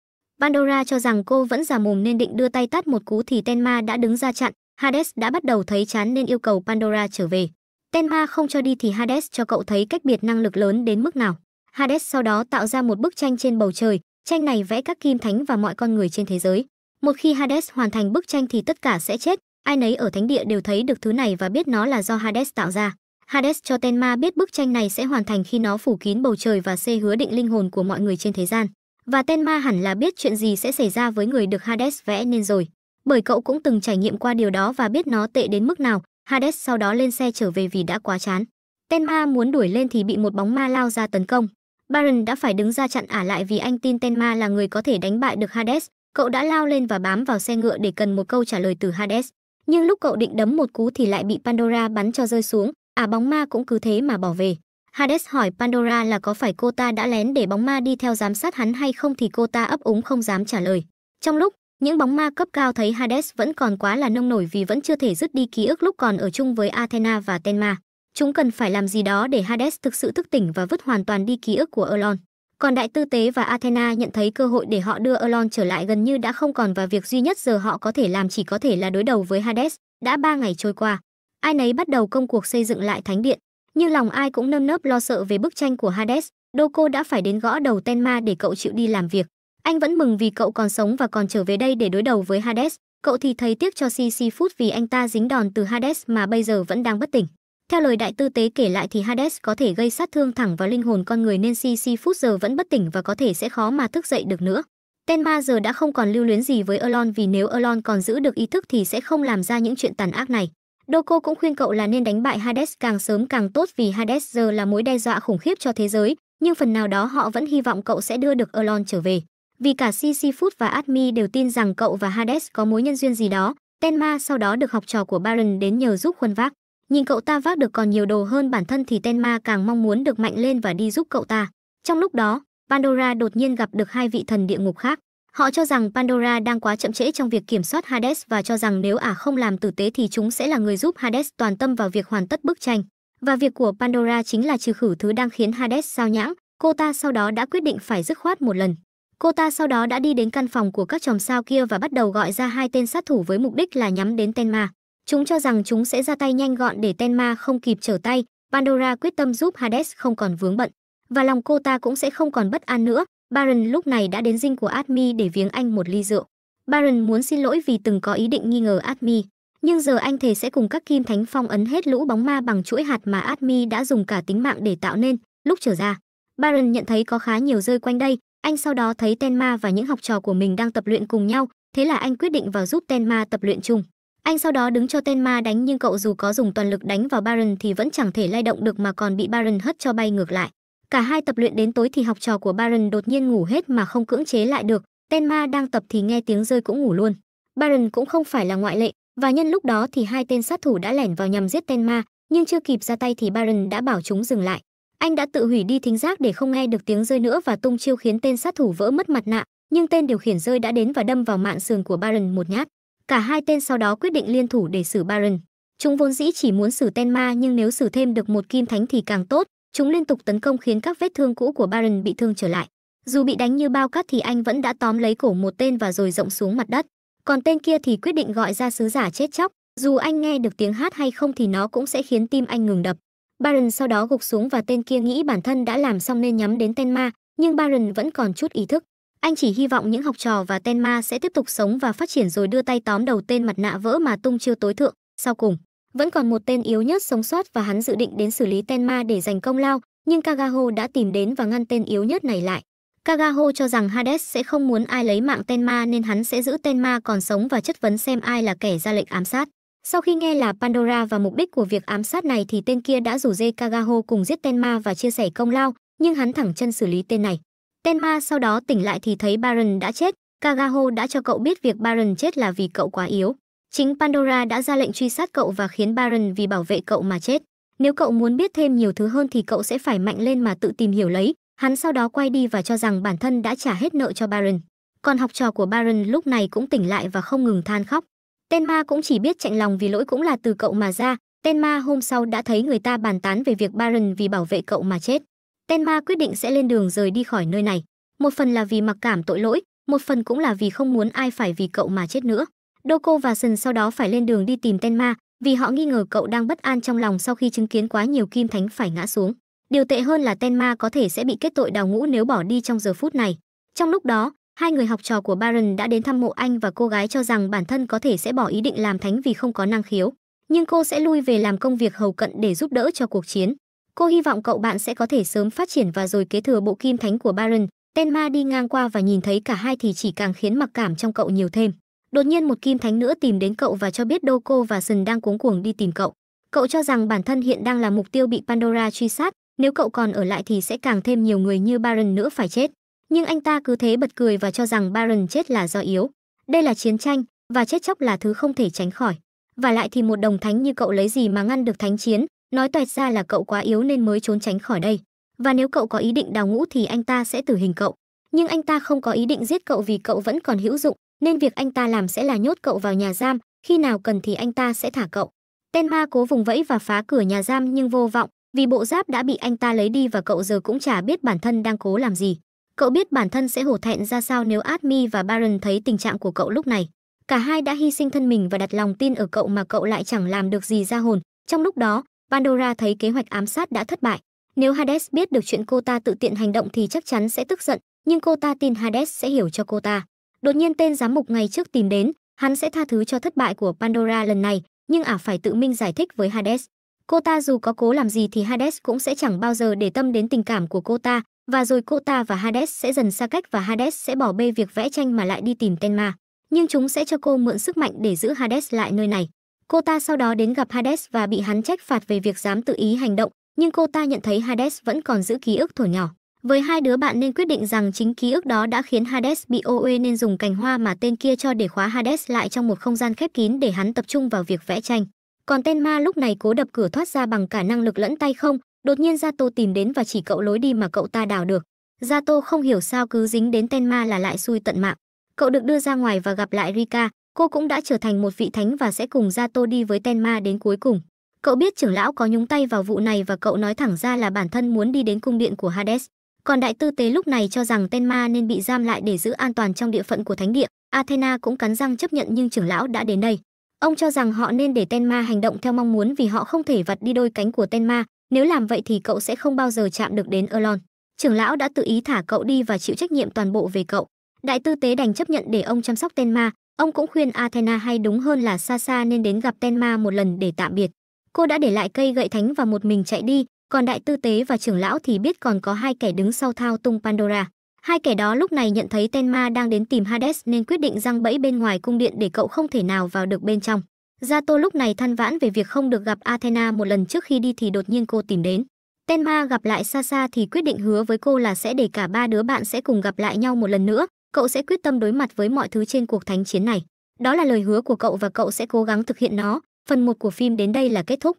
Pandora cho rằng cô vẫn già mồm nên định đưa tay tát một cú thì Tenma đã đứng ra chặn, Hades đã bắt đầu thấy chán nên yêu cầu Pandora trở về. Tenma không cho đi thì Hades cho cậu thấy cách biệt năng lực lớn đến mức nào. Hades sau đó tạo ra một bức tranh trên bầu trời, tranh này vẽ các kim thánh và mọi con người trên thế giới. Một khi Hades hoàn thành bức tranh thì tất cả sẽ chết, ai nấy ở thánh địa đều thấy được thứ này và biết nó là do Hades tạo ra. Hades cho Tenma biết bức tranh này sẽ hoàn thành khi nó phủ kín bầu trời và xê hứa định linh hồn của mọi người trên thế gian. Và Tenma hẳn là biết chuyện gì sẽ xảy ra với người được Hades vẽ nên rồi, bởi cậu cũng từng trải nghiệm qua điều đó và biết nó tệ đến mức nào. Hades sau đó lên xe trở về vì đã quá chán. Tenma muốn đuổi lên thì bị một bóng ma lao ra tấn công. Baron đã phải đứng ra chặn ả lại vì anh tin Tenma là người có thể đánh bại được Hades. Cậu đã lao lên và bám vào xe ngựa để cần một câu trả lời từ Hades. Nhưng lúc cậu định đấm một cú thì lại bị Pandora bắn cho rơi xuống, À bóng ma cũng cứ thế mà bỏ về. Hades hỏi Pandora là có phải cô ta đã lén để bóng ma đi theo giám sát hắn hay không thì cô ta ấp úng không dám trả lời. Trong lúc, những bóng ma cấp cao thấy Hades vẫn còn quá là nông nổi vì vẫn chưa thể dứt đi ký ức lúc còn ở chung với Athena và Tenma. Chúng cần phải làm gì đó để Hades thực sự thức tỉnh và vứt hoàn toàn đi ký ức của Elon. Còn Đại Tư Tế và Athena nhận thấy cơ hội để họ đưa Elon trở lại gần như đã không còn và việc duy nhất giờ họ có thể làm chỉ có thể là đối đầu với Hades. Đã ba ngày trôi qua, ai nấy bắt đầu công cuộc xây dựng lại thánh điện. Nhưng lòng ai cũng nơm nớp lo sợ về bức tranh của Hades, Đô cô đã phải đến gõ đầu Tenma để cậu chịu đi làm việc. Anh vẫn mừng vì cậu còn sống và còn trở về đây để đối đầu với Hades. Cậu thì thấy tiếc cho CC phút vì anh ta dính đòn từ Hades mà bây giờ vẫn đang bất tỉnh. Theo lời đại tư tế kể lại thì Hades có thể gây sát thương thẳng vào linh hồn con người nên CC phút giờ vẫn bất tỉnh và có thể sẽ khó mà thức dậy được nữa. Tenma giờ đã không còn lưu luyến gì với Elon vì nếu Elon còn giữ được ý thức thì sẽ không làm ra những chuyện tàn ác này. Doco cũng khuyên cậu là nên đánh bại Hades càng sớm càng tốt vì Hades giờ là mối đe dọa khủng khiếp cho thế giới, nhưng phần nào đó họ vẫn hy vọng cậu sẽ đưa được Elon trở về. Vì cả Sisyphus và Admi đều tin rằng cậu và Hades có mối nhân duyên gì đó, Tenma sau đó được học trò của Baron đến nhờ giúp khuân vác. Nhìn cậu ta vác được còn nhiều đồ hơn bản thân thì Tenma càng mong muốn được mạnh lên và đi giúp cậu ta. Trong lúc đó, Pandora đột nhiên gặp được hai vị thần địa ngục khác. Họ cho rằng Pandora đang quá chậm trễ trong việc kiểm soát Hades và cho rằng nếu ả không làm tử tế thì chúng sẽ là người giúp Hades toàn tâm vào việc hoàn tất bức tranh. Và việc của Pandora chính là trừ khử thứ đang khiến Hades sao nhãng, cô ta sau đó đã quyết định phải dứt khoát một lần. Cô ta sau đó đã đi đến căn phòng của các chòm sao kia và bắt đầu gọi ra hai tên sát thủ với mục đích là nhắm đến Tenma. Chúng cho rằng chúng sẽ ra tay nhanh gọn để Tenma không kịp trở tay, Pandora quyết tâm giúp Hades không còn vướng bận. Và lòng cô ta cũng sẽ không còn bất an nữa, Baron lúc này đã đến dinh của Admi để viếng anh một ly rượu. Baron muốn xin lỗi vì từng có ý định nghi ngờ Admi, nhưng giờ anh thề sẽ cùng các kim thánh phong ấn hết lũ bóng ma bằng chuỗi hạt mà Admi đã dùng cả tính mạng để tạo nên. Lúc trở ra, Baron nhận thấy có khá nhiều rơi quanh đây, anh sau đó thấy Tenma và những học trò của mình đang tập luyện cùng nhau, thế là anh quyết định vào giúp Tenma tập luyện chung. Anh sau đó đứng cho Tenma đánh nhưng cậu dù có dùng toàn lực đánh vào Baron thì vẫn chẳng thể lay động được mà còn bị Baron hất cho bay ngược lại. Cả hai tập luyện đến tối thì học trò của Baron đột nhiên ngủ hết mà không cưỡng chế lại được, Tenma đang tập thì nghe tiếng rơi cũng ngủ luôn. Baron cũng không phải là ngoại lệ, và nhân lúc đó thì hai tên sát thủ đã lẻn vào nhằm giết Tenma, nhưng chưa kịp ra tay thì Baron đã bảo chúng dừng lại. Anh đã tự hủy đi thính giác để không nghe được tiếng rơi nữa và tung chiêu khiến tên sát thủ vỡ mất mặt nạ, nhưng tên điều khiển rơi đã đến và đâm vào mạng sườn của Baron một nhát. Cả hai tên sau đó quyết định liên thủ để xử Baron. Chúng vốn dĩ chỉ muốn xử Tenma nhưng nếu xử thêm được một kim thánh thì càng tốt, Chúng liên tục tấn công khiến các vết thương cũ của Baron bị thương trở lại. Dù bị đánh như bao cát thì anh vẫn đã tóm lấy cổ một tên và rồi rộng xuống mặt đất. Còn tên kia thì quyết định gọi ra sứ giả chết chóc, dù anh nghe được tiếng hát hay không thì nó cũng sẽ khiến tim anh ngừng đập. Baron sau đó gục xuống và tên kia nghĩ bản thân đã làm xong nên nhắm đến tên ma, nhưng Baron vẫn còn chút ý thức. Anh chỉ hy vọng những học trò và tên ma sẽ tiếp tục sống và phát triển rồi đưa tay tóm đầu tên mặt nạ vỡ mà tung chiêu tối thượng. Sau cùng, vẫn còn một tên yếu nhất sống sót và hắn dự định đến xử lý Tenma để giành công lao, nhưng Kagaho đã tìm đến và ngăn tên yếu nhất này lại. Kagaho cho rằng Hades sẽ không muốn ai lấy mạng Tenma nên hắn sẽ giữ Tenma còn sống và chất vấn xem ai là kẻ ra lệnh ám sát. Sau khi nghe là Pandora và mục đích của việc ám sát này thì tên kia đã rủ dê Kagaho cùng giết Tenma và chia sẻ công lao, nhưng hắn thẳng chân xử lý tên này. Tenma sau đó tỉnh lại thì thấy Baron đã chết, Kagaho đã cho cậu biết việc Baron chết là vì cậu quá yếu. Chính Pandora đã ra lệnh truy sát cậu và khiến Baron vì bảo vệ cậu mà chết. Nếu cậu muốn biết thêm nhiều thứ hơn thì cậu sẽ phải mạnh lên mà tự tìm hiểu lấy. Hắn sau đó quay đi và cho rằng bản thân đã trả hết nợ cho Baron. Còn học trò của Baron lúc này cũng tỉnh lại và không ngừng than khóc. Tên ma cũng chỉ biết chạy lòng vì lỗi cũng là từ cậu mà ra. Tên ma hôm sau đã thấy người ta bàn tán về việc Baron vì bảo vệ cậu mà chết. Tên ma quyết định sẽ lên đường rời đi khỏi nơi này. Một phần là vì mặc cảm tội lỗi, một phần cũng là vì không muốn ai phải vì cậu mà chết nữa. Doko và Sần sau đó phải lên đường đi tìm Tenma, vì họ nghi ngờ cậu đang bất an trong lòng sau khi chứng kiến quá nhiều kim thánh phải ngã xuống. Điều tệ hơn là Tenma có thể sẽ bị kết tội đào ngũ nếu bỏ đi trong giờ phút này. Trong lúc đó, hai người học trò của Baron đã đến thăm mộ anh và cô gái cho rằng bản thân có thể sẽ bỏ ý định làm thánh vì không có năng khiếu, nhưng cô sẽ lui về làm công việc hầu cận để giúp đỡ cho cuộc chiến. Cô hy vọng cậu bạn sẽ có thể sớm phát triển và rồi kế thừa bộ kim thánh của Baron. Tenma đi ngang qua và nhìn thấy cả hai thì chỉ càng khiến mặc cảm trong cậu nhiều thêm. Đột nhiên một kim thánh nữa tìm đến cậu và cho biết Doko và Sần đang cuống cuồng đi tìm cậu. Cậu cho rằng bản thân hiện đang là mục tiêu bị Pandora truy sát, nếu cậu còn ở lại thì sẽ càng thêm nhiều người như Baron nữa phải chết. Nhưng anh ta cứ thế bật cười và cho rằng Baron chết là do yếu. Đây là chiến tranh, và chết chóc là thứ không thể tránh khỏi. Và lại thì một đồng thánh như cậu lấy gì mà ngăn được thánh chiến, nói toẹt ra là cậu quá yếu nên mới trốn tránh khỏi đây. Và nếu cậu có ý định đào ngũ thì anh ta sẽ tử hình cậu. Nhưng anh ta không có ý định giết cậu vì cậu vẫn còn hữu dụng, nên việc anh ta làm sẽ là nhốt cậu vào nhà giam, khi nào cần thì anh ta sẽ thả cậu. Tên ma cố vùng vẫy và phá cửa nhà giam nhưng vô vọng, vì bộ giáp đã bị anh ta lấy đi và cậu giờ cũng chả biết bản thân đang cố làm gì. Cậu biết bản thân sẽ hổ thẹn ra sao nếu Admi và Baron thấy tình trạng của cậu lúc này. Cả hai đã hy sinh thân mình và đặt lòng tin ở cậu mà cậu lại chẳng làm được gì ra hồn. Trong lúc đó, Pandora thấy kế hoạch ám sát đã thất bại. Nếu Hades biết được chuyện cô ta tự tiện hành động thì chắc chắn sẽ tức giận, nhưng cô ta tin Hades sẽ hiểu cho cô ta. Đột nhiên tên giám mục ngày trước tìm đến, hắn sẽ tha thứ cho thất bại của Pandora lần này, nhưng ả phải tự minh giải thích với Hades. Cô ta dù có cố làm gì thì Hades cũng sẽ chẳng bao giờ để tâm đến tình cảm của cô ta, và rồi cô ta và Hades sẽ dần xa cách và Hades sẽ bỏ bê việc vẽ tranh mà lại đi tìm tên Tenma. Nhưng chúng sẽ cho cô mượn sức mạnh để giữ Hades lại nơi này. Cô ta sau đó đến gặp Hades và bị hắn trách phạt về việc dám tự ý hành động, nhưng cô ta nhận thấy Hades vẫn còn giữ ký ức thổi nhỏ. Với hai đứa bạn nên quyết định rằng chính ký ức đó đã khiến Hades bị ô uế nên dùng cành hoa mà tên kia cho để khóa Hades lại trong một không gian khép kín để hắn tập trung vào việc vẽ tranh. Còn tên ma lúc này cố đập cửa thoát ra bằng cả năng lực lẫn tay không, đột nhiên Gato tìm đến và chỉ cậu lối đi mà cậu ta đào được. Gato không hiểu sao cứ dính đến tên ma là lại xui tận mạng. Cậu được đưa ra ngoài và gặp lại Rika, cô cũng đã trở thành một vị thánh và sẽ cùng Gato đi với tên ma đến cuối cùng. Cậu biết trưởng lão có nhúng tay vào vụ này và cậu nói thẳng ra là bản thân muốn đi đến cung điện của Hades. Còn đại tư tế lúc này cho rằng tên ma nên bị giam lại để giữ an toàn trong địa phận của thánh địa. Athena cũng cắn răng chấp nhận nhưng trưởng lão đã đến đây. Ông cho rằng họ nên để tên ma hành động theo mong muốn vì họ không thể vặt đi đôi cánh của tên ma, nếu làm vậy thì cậu sẽ không bao giờ chạm được đến Elon. Trưởng lão đã tự ý thả cậu đi và chịu trách nhiệm toàn bộ về cậu. Đại tư tế đành chấp nhận để ông chăm sóc tên ma, ông cũng khuyên Athena hay đúng hơn là xa xa nên đến gặp tên ma một lần để tạm biệt. Cô đã để lại cây gậy thánh và một mình chạy đi, còn đại tư tế và trưởng lão thì biết còn có hai kẻ đứng sau thao tung Pandora. Hai kẻ đó lúc này nhận thấy Tenma đang đến tìm Hades nên quyết định răng bẫy bên ngoài cung điện để cậu không thể nào vào được bên trong. Gia Tô lúc này than vãn về việc không được gặp Athena một lần trước khi đi thì đột nhiên cô tìm đến. Tenma gặp lại Sasa thì quyết định hứa với cô là sẽ để cả ba đứa bạn sẽ cùng gặp lại nhau một lần nữa, cậu sẽ quyết tâm đối mặt với mọi thứ trên cuộc thánh chiến này. Đó là lời hứa của cậu và cậu sẽ cố gắng thực hiện nó. Phần 1 của phim đến đây là kết thúc.